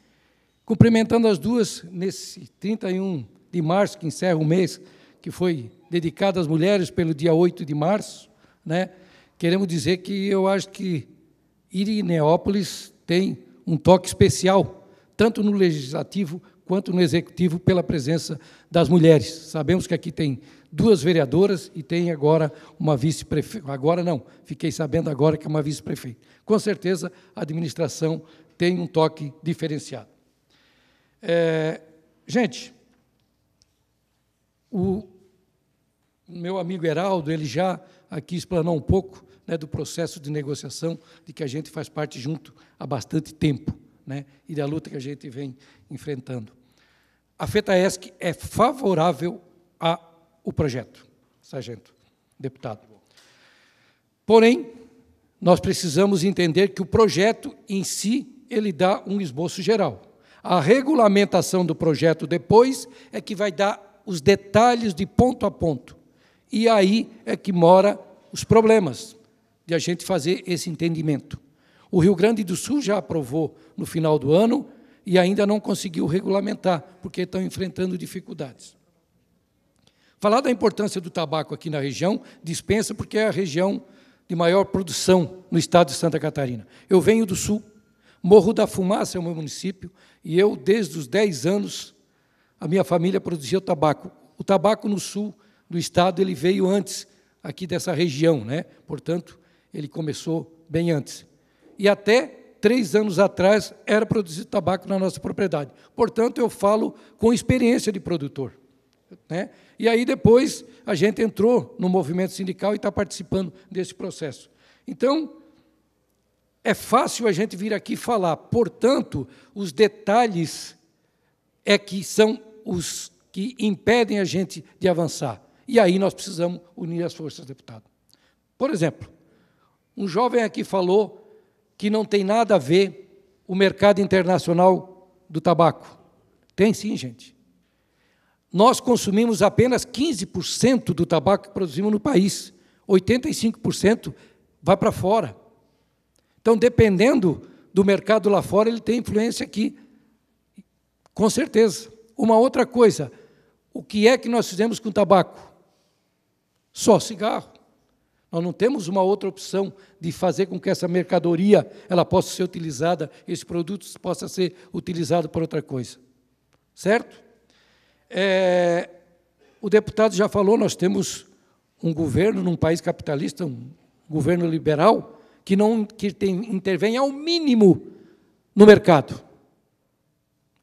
cumprimentando as duas nesse 31 de março, que encerra o mês que foi dedicado às mulheres pelo dia 8 de março, né? queremos dizer que eu acho que Irineópolis tem um toque especial, tanto no legislativo quanto no executivo, pela presença das mulheres. Sabemos que aqui tem duas vereadoras e tem agora uma vice-prefeita. Agora não, fiquei sabendo agora que é uma vice-prefeita. Com certeza, a administração tem um toque diferenciado. É, gente, o meu amigo Heraldo, ele já aqui explanou um pouco né, do processo de negociação de que a gente faz parte junto há bastante tempo né, e da luta que a gente vem enfrentando. A FETAESC é favorável ao projeto, sargento, deputado. Porém, nós precisamos entender que o projeto em si ele dá um esboço geral. A regulamentação do projeto depois é que vai dar os detalhes de ponto a ponto. E aí é que mora os problemas, de a gente fazer esse entendimento. O Rio Grande do Sul já aprovou no final do ano e ainda não conseguiu regulamentar, porque estão enfrentando dificuldades. Falar da importância do tabaco aqui na região dispensa, porque é a região de maior produção no estado de Santa Catarina. Eu venho do sul, Morro da Fumaça é o meu município, e eu, desde os 10 anos, a minha família produzia tabaco. O tabaco no sul do estado ele veio antes aqui dessa região, né? portanto, ele começou bem antes. E até três anos atrás era produzido tabaco na nossa propriedade. Portanto, eu falo com experiência de produtor. Né? E aí depois a gente entrou no movimento sindical e está participando desse processo. Então, é fácil a gente vir aqui falar, portanto, os detalhes é que são os que impedem a gente de avançar. E aí nós precisamos unir as forças, deputado. Por exemplo, um jovem aqui falou que não tem nada a ver o mercado internacional do tabaco. Tem sim, gente. Nós consumimos apenas 15% do tabaco que produzimos no país. 85% vai para fora. Então, dependendo do mercado lá fora, ele tem influência aqui. Com certeza. Uma outra coisa, o que é que nós fizemos com o tabaco? Só cigarro. Nós não temos uma outra opção de fazer com que essa mercadoria ela possa ser utilizada, esse produto possa ser utilizado para outra coisa. Certo? É, o deputado já falou, nós temos um governo num país capitalista, um governo liberal, que não que tem, intervém ao mínimo no mercado.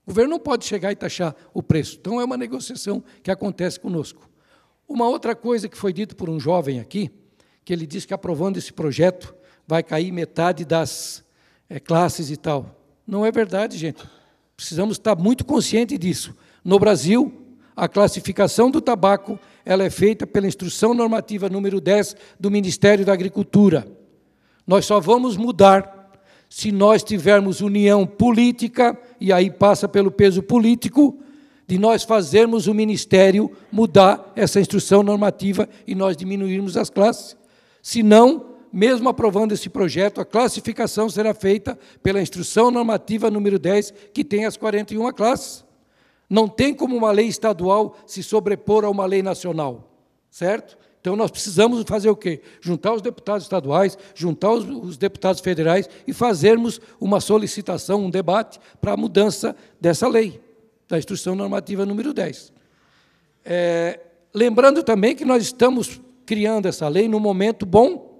O governo não pode chegar e taxar o preço. Então é uma negociação que acontece conosco. Uma outra coisa que foi dito por um jovem aqui, que ele diz que aprovando esse projeto vai cair metade das é, classes e tal. Não é verdade, gente. Precisamos estar muito conscientes disso. No Brasil, a classificação do tabaco ela é feita pela instrução normativa número 10 do Ministério da Agricultura. Nós só vamos mudar se nós tivermos união política, e aí passa pelo peso político, de nós fazermos o Ministério mudar essa instrução normativa e nós diminuirmos as classes senão mesmo aprovando esse projeto, a classificação será feita pela instrução normativa número 10, que tem as 41 classes. Não tem como uma lei estadual se sobrepor a uma lei nacional, certo? Então nós precisamos fazer o quê? Juntar os deputados estaduais, juntar os, os deputados federais e fazermos uma solicitação, um debate para a mudança dessa lei, da instrução normativa número 10. É, lembrando também que nós estamos criando essa lei no momento bom.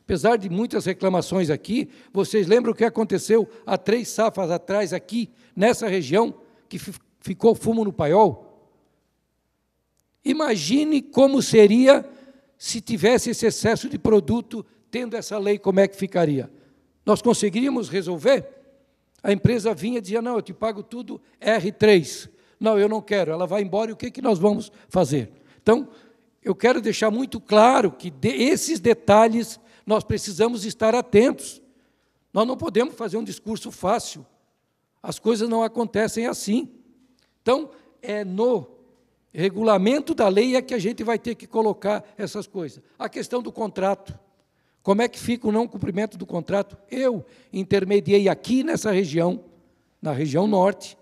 Apesar de muitas reclamações aqui, vocês lembram o que aconteceu há três safras atrás aqui, nessa região, que ficou fumo no paiol? Imagine como seria se tivesse esse excesso de produto, tendo essa lei, como é que ficaria? Nós conseguiríamos resolver? A empresa vinha e dizia: não, eu te pago tudo R3. Não, eu não quero. Ela vai embora e o que, que nós vamos fazer? Então, eu quero deixar muito claro que de esses detalhes nós precisamos estar atentos. Nós não podemos fazer um discurso fácil. As coisas não acontecem assim. Então, é no regulamento da lei é que a gente vai ter que colocar essas coisas. A questão do contrato. Como é que fica o não cumprimento do contrato? Eu intermediei aqui nessa região, na região norte,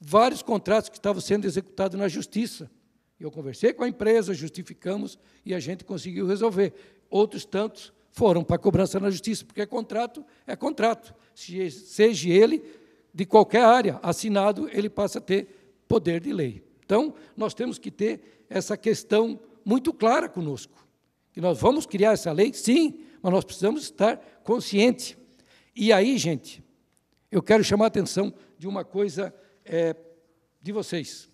vários contratos que estavam sendo executados na justiça. Eu conversei com a empresa, justificamos e a gente conseguiu resolver. Outros tantos foram para a cobrança na justiça, porque contrato é contrato. Seja ele de qualquer área assinado, ele passa a ter poder de lei. Então, nós temos que ter essa questão muito clara conosco. Que nós vamos criar essa lei, sim, mas nós precisamos estar conscientes. E aí, gente, eu quero chamar a atenção de uma coisa é, de vocês.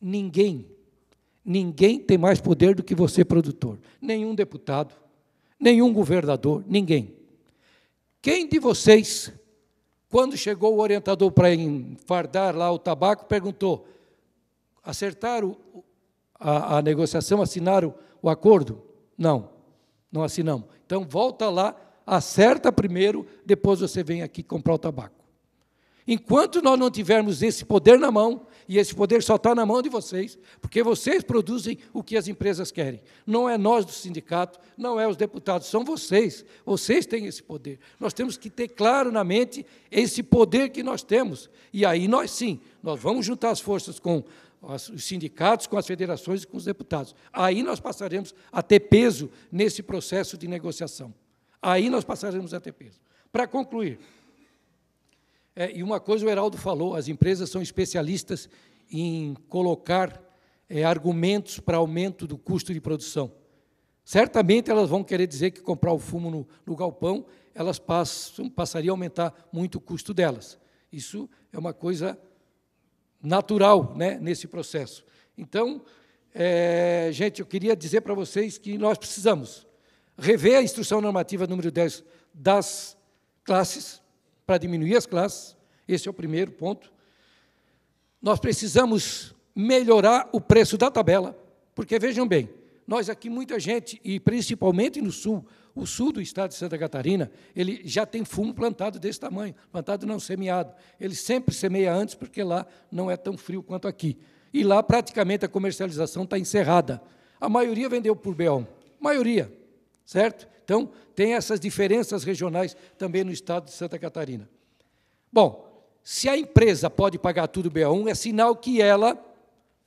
Ninguém Ninguém tem mais poder do que você, produtor. Nenhum deputado, nenhum governador, ninguém. Quem de vocês, quando chegou o orientador para enfardar lá o tabaco, perguntou: acertaram a, a negociação, assinaram o acordo? Não, não assinamos. Então volta lá, acerta primeiro, depois você vem aqui comprar o tabaco. Enquanto nós não tivermos esse poder na mão, e esse poder só está na mão de vocês, porque vocês produzem o que as empresas querem. Não é nós do sindicato, não é os deputados, são vocês. Vocês têm esse poder. Nós temos que ter claro na mente esse poder que nós temos. E aí nós sim, nós vamos juntar as forças com os sindicatos, com as federações e com os deputados. Aí nós passaremos a ter peso nesse processo de negociação. Aí nós passaremos a ter peso. Para concluir, é, e uma coisa o Heraldo falou: as empresas são especialistas em colocar é, argumentos para aumento do custo de produção. Certamente elas vão querer dizer que comprar o fumo no, no galpão, elas passam, passariam a aumentar muito o custo delas. Isso é uma coisa natural né, nesse processo. Então, é, gente, eu queria dizer para vocês que nós precisamos rever a instrução normativa número 10 das classes para diminuir as classes. Esse é o primeiro ponto. Nós precisamos melhorar o preço da tabela, porque vejam bem, nós aqui muita gente e principalmente no sul, o sul do estado de Santa Catarina, ele já tem fumo plantado desse tamanho, plantado não semeado. Ele sempre semeia antes porque lá não é tão frio quanto aqui. E lá praticamente a comercialização está encerrada. A maioria vendeu por B1, maioria, certo? Então, tem essas diferenças regionais também no estado de Santa Catarina. Bom, se a empresa pode pagar tudo BA1, é sinal que ela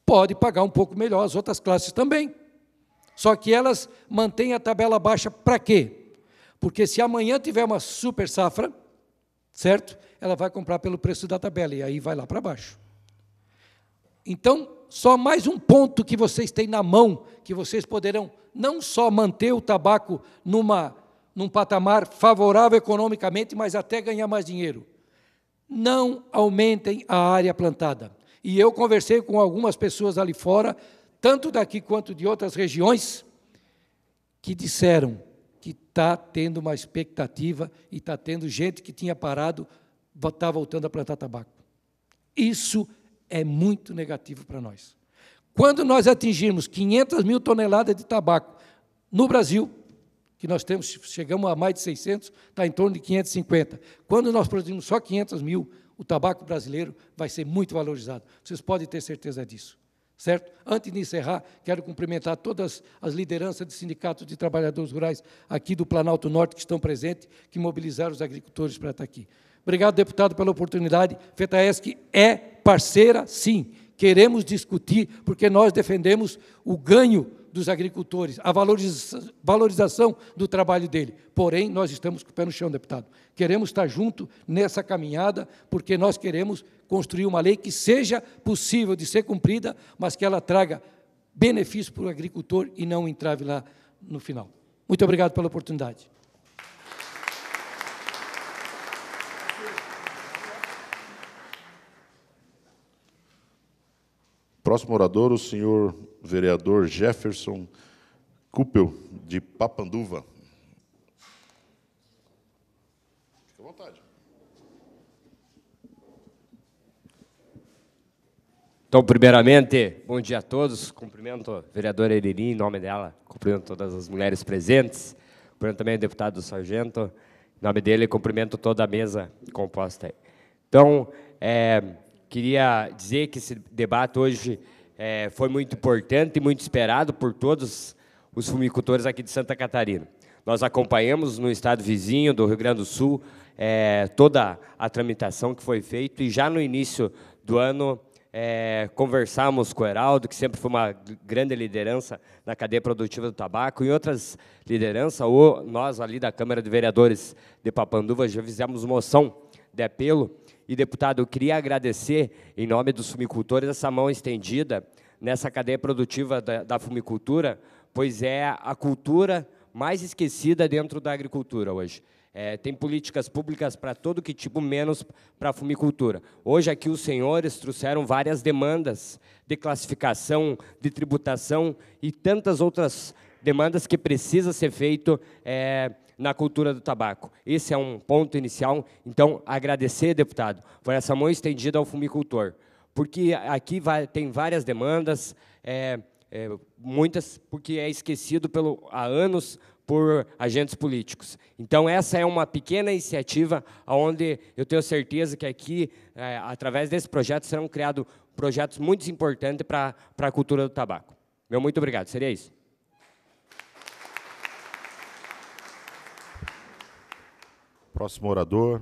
pode pagar um pouco melhor as outras classes também. Só que elas mantêm a tabela baixa para quê? Porque se amanhã tiver uma super safra, certo? Ela vai comprar pelo preço da tabela e aí vai lá para baixo. Então, só mais um ponto que vocês têm na mão, que vocês poderão não só manter o tabaco numa, num patamar favorável economicamente, mas até ganhar mais dinheiro. Não aumentem a área plantada. E eu conversei com algumas pessoas ali fora, tanto daqui quanto de outras regiões, que disseram que está tendo uma expectativa e está tendo gente que tinha parado, está voltando a plantar tabaco. Isso é muito negativo para nós. Quando nós atingirmos 500 mil toneladas de tabaco no Brasil, que nós temos, chegamos a mais de 600, está em torno de 550. Quando nós produzimos só 500 mil, o tabaco brasileiro vai ser muito valorizado. Vocês podem ter certeza disso. Certo? Antes de encerrar, quero cumprimentar todas as lideranças de sindicatos de trabalhadores rurais aqui do Planalto Norte que estão presentes, que mobilizaram os agricultores para estar aqui. Obrigado, deputado, pela oportunidade. FETAESC é parceira, sim queremos discutir, porque nós defendemos o ganho dos agricultores, a valorização do trabalho dele. Porém, nós estamos com o pé no chão, deputado. Queremos estar junto nessa caminhada, porque nós queremos construir uma lei que seja possível de ser cumprida, mas que ela traga benefício para o agricultor e não entrave lá no final. Muito obrigado pela oportunidade. Próximo orador, o senhor vereador Jefferson Cúpel de Papanduva. Fique à vontade. Então, primeiramente, bom dia a todos. Cumprimento a vereadora Eleni, em nome dela. Cumprimento todas as mulheres presentes. Cumprimento também o deputado Sargento. Em nome dele, cumprimento toda a mesa composta. Então, é, Queria dizer que esse debate hoje é, foi muito importante e muito esperado por todos os fumicultores aqui de Santa Catarina. Nós acompanhamos no estado vizinho do Rio Grande do Sul é, toda a tramitação que foi feita e já no início do ano é, conversamos com o Heraldo, que sempre foi uma grande liderança na cadeia produtiva do tabaco, e outras lideranças, ou nós ali da Câmara de Vereadores de Papanduva já fizemos moção de apelo e, deputado, eu queria agradecer, em nome dos fumicultores, essa mão estendida nessa cadeia produtiva da, da fumicultura, pois é a cultura mais esquecida dentro da agricultura hoje. É, tem políticas públicas para todo que tipo, menos para a fumicultura. Hoje aqui os senhores trouxeram várias demandas de classificação, de tributação e tantas outras demandas que precisa ser feito é, na cultura do tabaco. Esse é um ponto inicial. Então, agradecer, deputado, por essa mão estendida ao fumicultor, porque aqui vai, tem várias demandas, é, é, muitas porque é esquecido pelo, há anos por agentes políticos. Então, essa é uma pequena iniciativa onde eu tenho certeza que aqui, é, através desse projeto, serão criados projetos muito importantes para a cultura do tabaco. Meu muito obrigado. Seria isso. Próximo orador,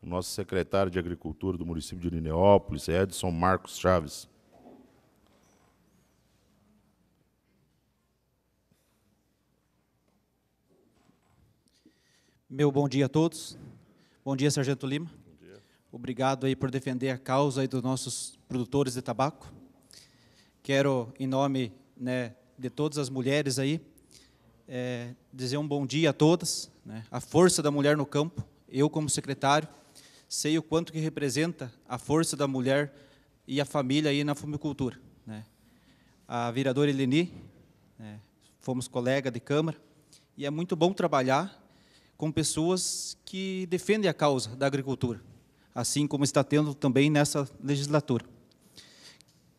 o nosso secretário de Agricultura do município de Lineópolis, Edson Marcos Chaves. Meu bom dia a todos. Bom dia, Sargento Lima. Dia. Obrigado aí por defender a causa aí dos nossos produtores de tabaco. Quero, em nome né, de todas as mulheres aí, é, dizer um bom dia a todas. Né? A força da mulher no campo, eu como secretário, sei o quanto que representa a força da mulher e a família aí na fumicultura. Né? A vereadora Eleni, né? fomos colega de Câmara, e é muito bom trabalhar com pessoas que defendem a causa da agricultura, assim como está tendo também nessa legislatura.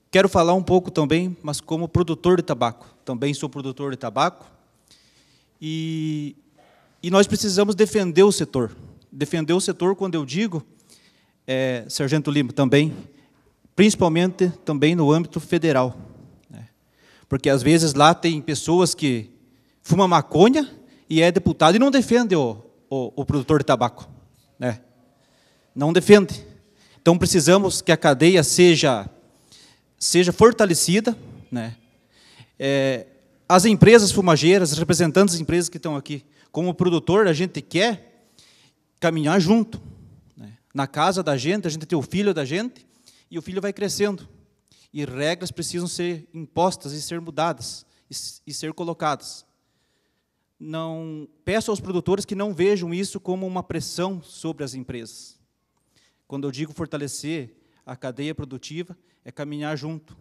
Quero falar um pouco também, mas como produtor de tabaco. Também sou produtor de tabaco, e, e nós precisamos defender o setor. Defender o setor, quando eu digo, é, Sargento Lima, também, principalmente também no âmbito federal. Né? Porque às vezes lá tem pessoas que fumam maconha e é deputado e não defende o, o, o produtor de tabaco. Né? Não defende. Então precisamos que a cadeia seja, seja fortalecida. Né? É, as empresas fumageiras, representantes das empresas que estão aqui. Como produtor, a gente quer caminhar junto. Né? Na casa da gente, a gente tem o filho da gente, e o filho vai crescendo. E regras precisam ser impostas e ser mudadas, e, e ser colocadas. Não Peço aos produtores que não vejam isso como uma pressão sobre as empresas. Quando eu digo fortalecer a cadeia produtiva, é caminhar junto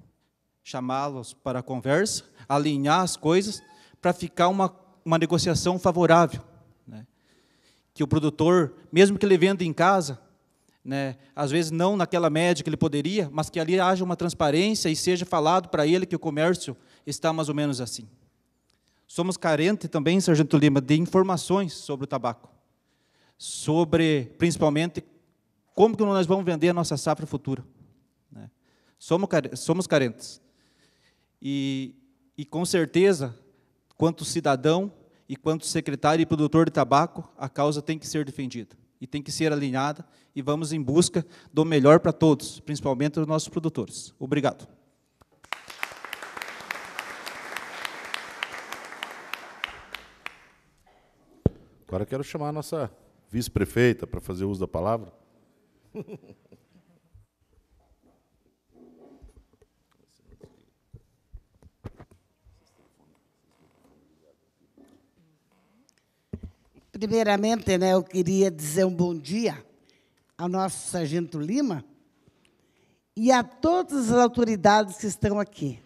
chamá-los para a conversa, alinhar as coisas para ficar uma, uma negociação favorável. Né? Que o produtor, mesmo que ele venda em casa, né, às vezes não naquela média que ele poderia, mas que ali haja uma transparência e seja falado para ele que o comércio está mais ou menos assim. Somos carentes também, Sargento Lima, de informações sobre o tabaco, sobre, principalmente, como que nós vamos vender a nossa safra futura. Né? somos carentes. E, e com certeza, quanto cidadão e quanto secretário e produtor de tabaco, a causa tem que ser defendida e tem que ser alinhada e vamos em busca do melhor para todos, principalmente os nossos produtores. Obrigado. Agora quero chamar a nossa vice-prefeita para fazer uso da palavra. Primeiramente, né, eu queria dizer um bom dia ao nosso sargento Lima e a todas as autoridades que estão aqui,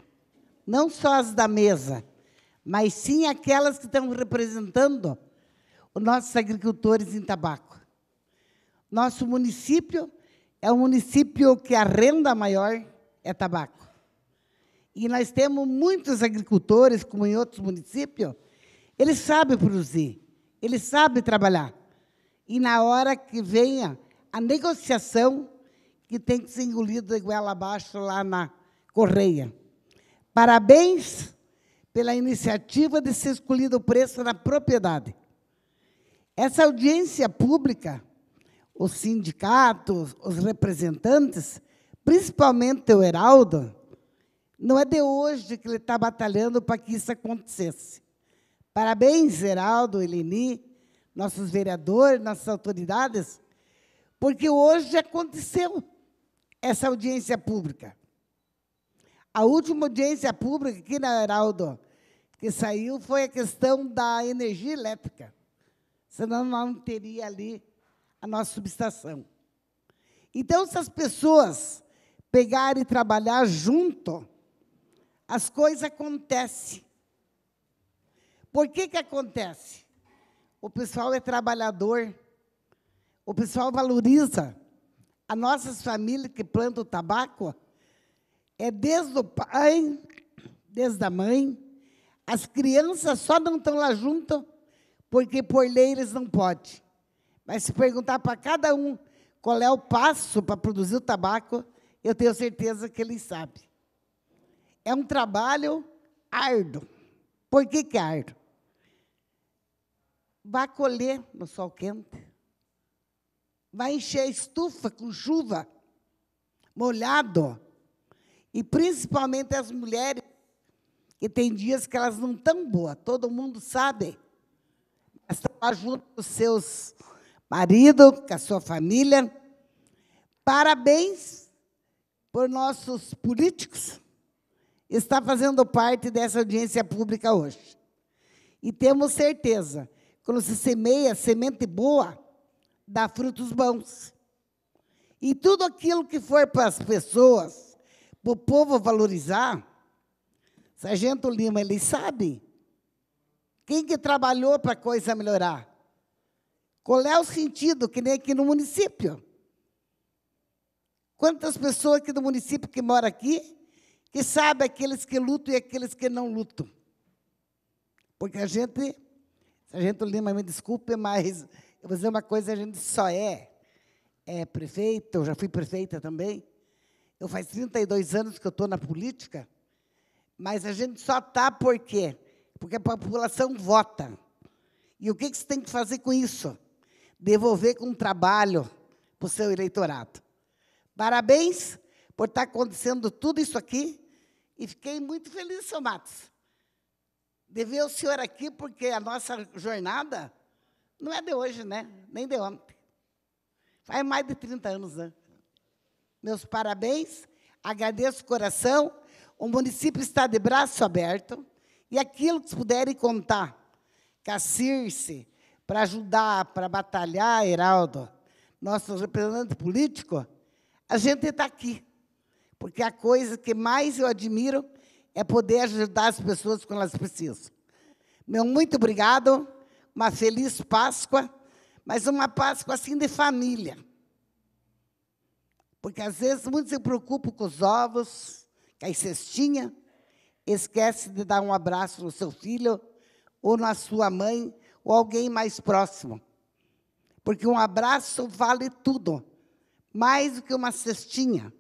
não só as da mesa, mas sim aquelas que estão representando os nossos agricultores em tabaco. Nosso município é um município que a renda maior é tabaco. E nós temos muitos agricultores, como em outros municípios, eles sabem produzir ele sabe trabalhar. E na hora que venha a negociação, que tem que ser engolida igual abaixo lá na correia. Parabéns pela iniciativa de ser escolhido o preço da propriedade. Essa audiência pública, os sindicatos, os representantes, principalmente o Heraldo, não é de hoje que ele está batalhando para que isso acontecesse. Parabéns, Geraldo, Eleni, nossos vereadores, nossas autoridades, porque hoje aconteceu essa audiência pública. A última audiência pública aqui na né, Heraldo que saiu foi a questão da energia elétrica, senão não teria ali a nossa subestação. Então, se as pessoas pegarem e trabalhar junto, as coisas acontecem. Por que que acontece? O pessoal é trabalhador, o pessoal valoriza. As nossas famílias que plantam tabaco é desde o pai, desde a mãe. As crianças só não estão lá junto porque por lei eles não podem. Mas se perguntar para cada um qual é o passo para produzir o tabaco, eu tenho certeza que eles sabem. É um trabalho árduo. Por que, que é árduo? vai colher no sol quente, vai encher a estufa com chuva, molhado. E principalmente as mulheres, que tem dias que elas não estão boas, todo mundo sabe. Mas estão junto com seus maridos, com a sua família. Parabéns por nossos políticos estar fazendo parte dessa audiência pública hoje. E temos certeza quando se semeia semente boa, dá frutos bons. E tudo aquilo que for para as pessoas, para o povo valorizar, Sargento Lima, ele sabe. Quem que trabalhou para a coisa melhorar? Qual é o sentido que nem aqui no município? Quantas pessoas aqui do município que mora aqui que sabe aqueles que lutam e aqueles que não lutam? Porque a gente Sargento Lima, me desculpe, mas eu vou dizer uma coisa, a gente só é, é prefeita, eu já fui prefeita também. Eu faz 32 anos que eu estou na política, mas a gente só está por quê? Porque a população vota. E o que, que você tem que fazer com isso? Devolver com trabalho para o seu eleitorado. Parabéns por estar tá acontecendo tudo isso aqui. E fiquei muito feliz, seu Matos de o senhor aqui, porque a nossa jornada não é de hoje, né? Nem de ontem. Faz mais de 30 anos, né? Meus parabéns, agradeço o coração. O município está de braço aberto. E aquilo que puderem contar, Cacirce, para ajudar, para batalhar, Heraldo, nosso representante político, a gente está aqui. Porque a coisa que mais eu admiro é poder ajudar as pessoas quando elas precisam. Meu muito obrigado, uma feliz Páscoa, mas uma Páscoa assim de família. Porque às vezes muitos se preocupam com os ovos, com as cestinhas, esquece de dar um abraço no seu filho, ou na sua mãe, ou alguém mais próximo. Porque um abraço vale tudo, mais do que uma cestinha,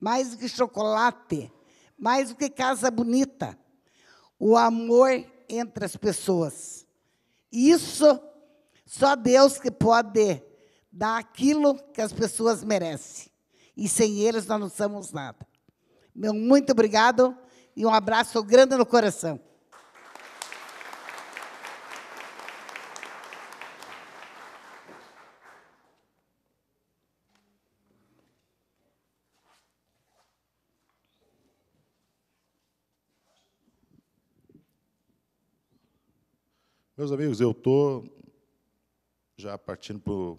mais do que chocolate mais do que casa bonita, o amor entre as pessoas. Isso só Deus que pode dar aquilo que as pessoas merecem. E sem eles nós não somos nada. Meu muito obrigado e um abraço grande no coração. meus amigos, eu estou já partindo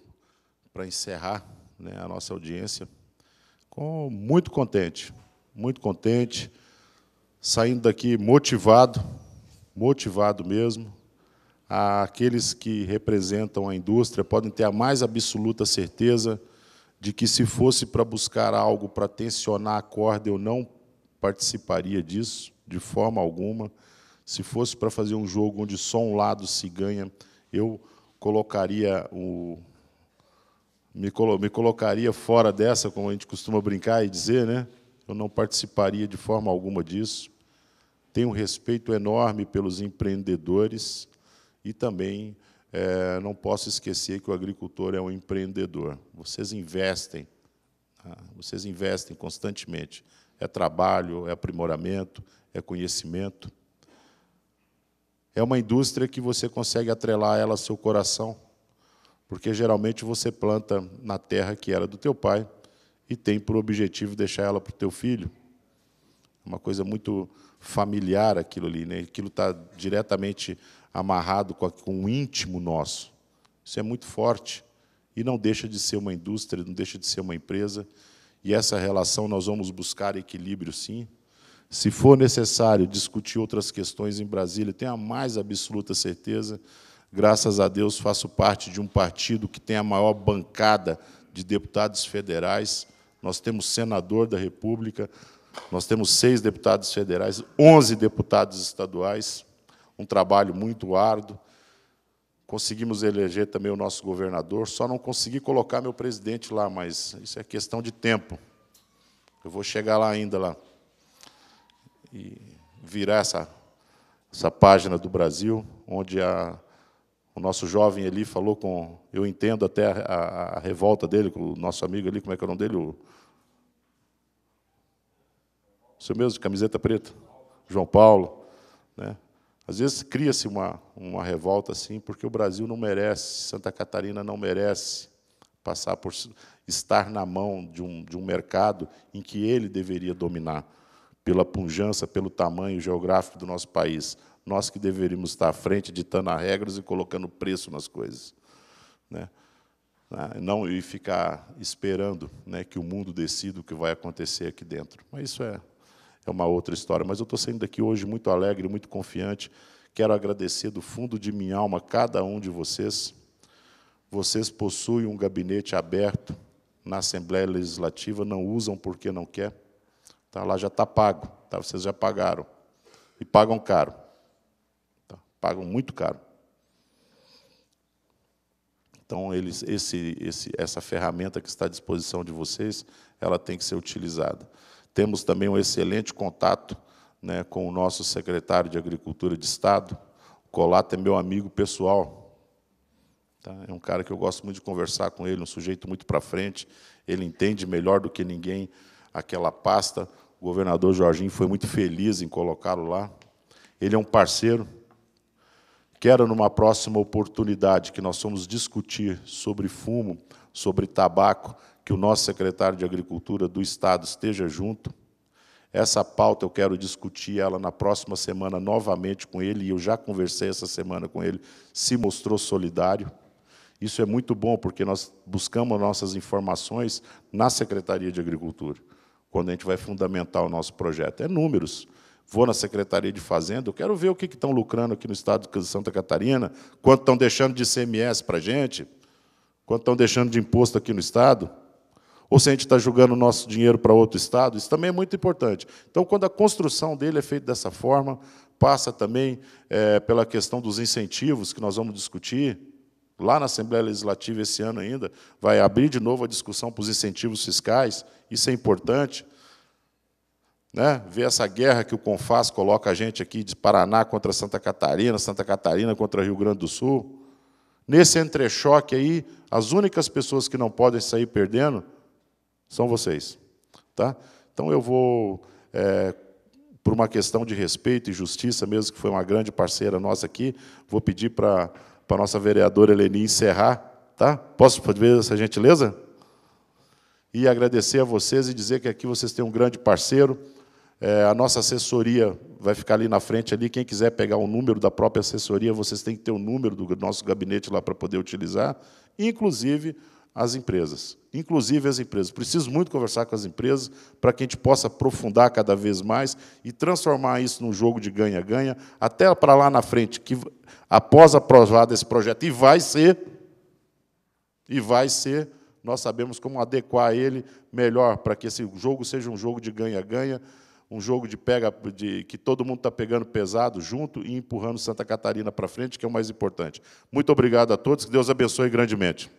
para encerrar né, a nossa audiência, com muito contente, muito contente, saindo daqui motivado, motivado mesmo. Aqueles que representam a indústria podem ter a mais absoluta certeza de que, se fosse para buscar algo para tensionar a corda, eu não participaria disso de forma alguma. Se fosse para fazer um jogo onde só um lado se ganha, eu colocaria o me, colo... me colocaria fora dessa, como a gente costuma brincar e dizer, né? Eu não participaria de forma alguma disso. Tenho um respeito enorme pelos empreendedores e também é, não posso esquecer que o agricultor é um empreendedor. Vocês investem, tá? vocês investem constantemente. É trabalho, é aprimoramento, é conhecimento é uma indústria que você consegue atrelar ela ao seu coração, porque geralmente você planta na terra que era do teu pai e tem por objetivo deixar ela para o teu filho. Uma coisa muito familiar aquilo ali, né? aquilo está diretamente amarrado com, com o íntimo nosso. Isso é muito forte e não deixa de ser uma indústria, não deixa de ser uma empresa. E essa relação nós vamos buscar equilíbrio, sim, se for necessário discutir outras questões em Brasília, tenho a mais absoluta certeza, graças a Deus, faço parte de um partido que tem a maior bancada de deputados federais. Nós temos senador da República, nós temos seis deputados federais, onze deputados estaduais, um trabalho muito árduo. Conseguimos eleger também o nosso governador, só não consegui colocar meu presidente lá, mas isso é questão de tempo. Eu vou chegar lá ainda lá e virar essa, essa página do Brasil, onde a, o nosso jovem ali falou com. Eu entendo até a, a, a revolta dele, com o nosso amigo ali, como é que é o nome dele? O, o seu mesmo, camiseta preta? João Paulo. Né? Às vezes cria-se uma, uma revolta assim, porque o Brasil não merece, Santa Catarina não merece passar por estar na mão de um, de um mercado em que ele deveria dominar pela punjança, pelo tamanho geográfico do nosso país. Nós que deveríamos estar à frente, ditando regras e colocando preço nas coisas. Né? Ah, não e ficar esperando né, que o mundo decida o que vai acontecer aqui dentro. Mas isso é, é uma outra história. Mas eu estou saindo daqui hoje muito alegre, muito confiante. Quero agradecer do fundo de minha alma cada um de vocês. Vocês possuem um gabinete aberto na Assembleia Legislativa, não usam porque não quer. Tá, lá já está pago, tá, vocês já pagaram. E pagam caro. Tá, pagam muito caro. Então, eles, esse, esse, essa ferramenta que está à disposição de vocês, ela tem que ser utilizada. Temos também um excelente contato né, com o nosso secretário de Agricultura de Estado. O Colato é meu amigo pessoal. Tá? É um cara que eu gosto muito de conversar com ele, um sujeito muito para frente. Ele entende melhor do que ninguém aquela pasta. O governador Jorginho foi muito feliz em colocá-lo lá. Ele é um parceiro. Quero, numa próxima oportunidade, que nós vamos discutir sobre fumo, sobre tabaco, que o nosso secretário de Agricultura do Estado esteja junto. Essa pauta eu quero discutir ela na próxima semana novamente com ele, e eu já conversei essa semana com ele, se mostrou solidário. Isso é muito bom, porque nós buscamos nossas informações na Secretaria de Agricultura quando a gente vai fundamentar o nosso projeto. É números. Vou na Secretaria de Fazenda, eu quero ver o que estão lucrando aqui no estado de Santa Catarina, quanto estão deixando de CMS para a gente, quanto estão deixando de imposto aqui no estado, ou se a gente está jogando o nosso dinheiro para outro estado. Isso também é muito importante. Então, quando a construção dele é feita dessa forma, passa também é, pela questão dos incentivos que nós vamos discutir, lá na Assembleia Legislativa esse ano ainda, vai abrir de novo a discussão para os incentivos fiscais, isso é importante. Né? Ver essa guerra que o CONFAS coloca a gente aqui de Paraná contra Santa Catarina, Santa Catarina contra Rio Grande do Sul. Nesse entrechoque aí, as únicas pessoas que não podem sair perdendo são vocês. Tá? Então eu vou, é, por uma questão de respeito e justiça mesmo, que foi uma grande parceira nossa aqui, vou pedir para para a nossa vereadora Eleni encerrar, tá? Posso fazer essa gentileza? E agradecer a vocês e dizer que aqui vocês têm um grande parceiro. É, a nossa assessoria vai ficar ali na frente ali. Quem quiser pegar o número da própria assessoria, vocês têm que ter o número do nosso gabinete lá para poder utilizar, inclusive as empresas. Inclusive as empresas. Preciso muito conversar com as empresas para que a gente possa aprofundar cada vez mais e transformar isso num jogo de ganha-ganha, até para lá na frente, que após aprovado esse projeto, e vai ser, e vai ser, nós sabemos como adequar ele melhor para que esse jogo seja um jogo de ganha-ganha, um jogo de pega, de, que todo mundo está pegando pesado junto e empurrando Santa Catarina para frente, que é o mais importante. Muito obrigado a todos, que Deus abençoe grandemente.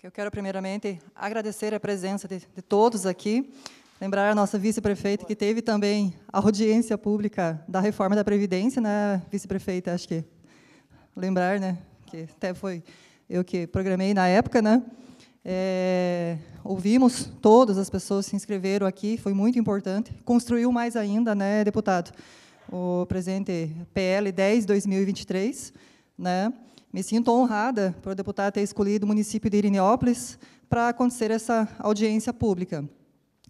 Eu quero, primeiramente, agradecer a presença de, de todos aqui, lembrar a nossa vice-prefeita, que teve também a audiência pública da reforma da Previdência, né, vice-prefeita? Acho que lembrar, né? Que até foi eu que programei na época, né? É, ouvimos todas as pessoas que se inscreveram aqui, foi muito importante. Construiu mais ainda, né, deputado? O presente PL 10 2023, né? Me sinto honrada por o deputado ter escolhido o município de Irineópolis para acontecer essa audiência pública.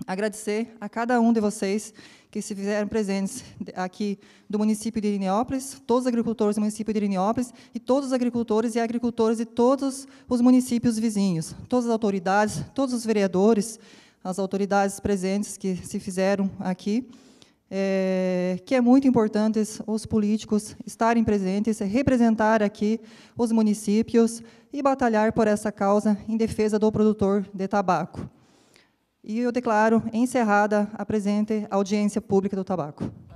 Agradecer a cada um de vocês que se fizeram presentes aqui do município de Irineópolis, todos os agricultores do município de Irineópolis e todos os agricultores e agricultoras de todos os municípios vizinhos, todas as autoridades, todos os vereadores, as autoridades presentes que se fizeram aqui é, que é muito importante os políticos estarem presentes, representar aqui os municípios e batalhar por essa causa em defesa do produtor de tabaco. E eu declaro encerrada a presente audiência pública do tabaco.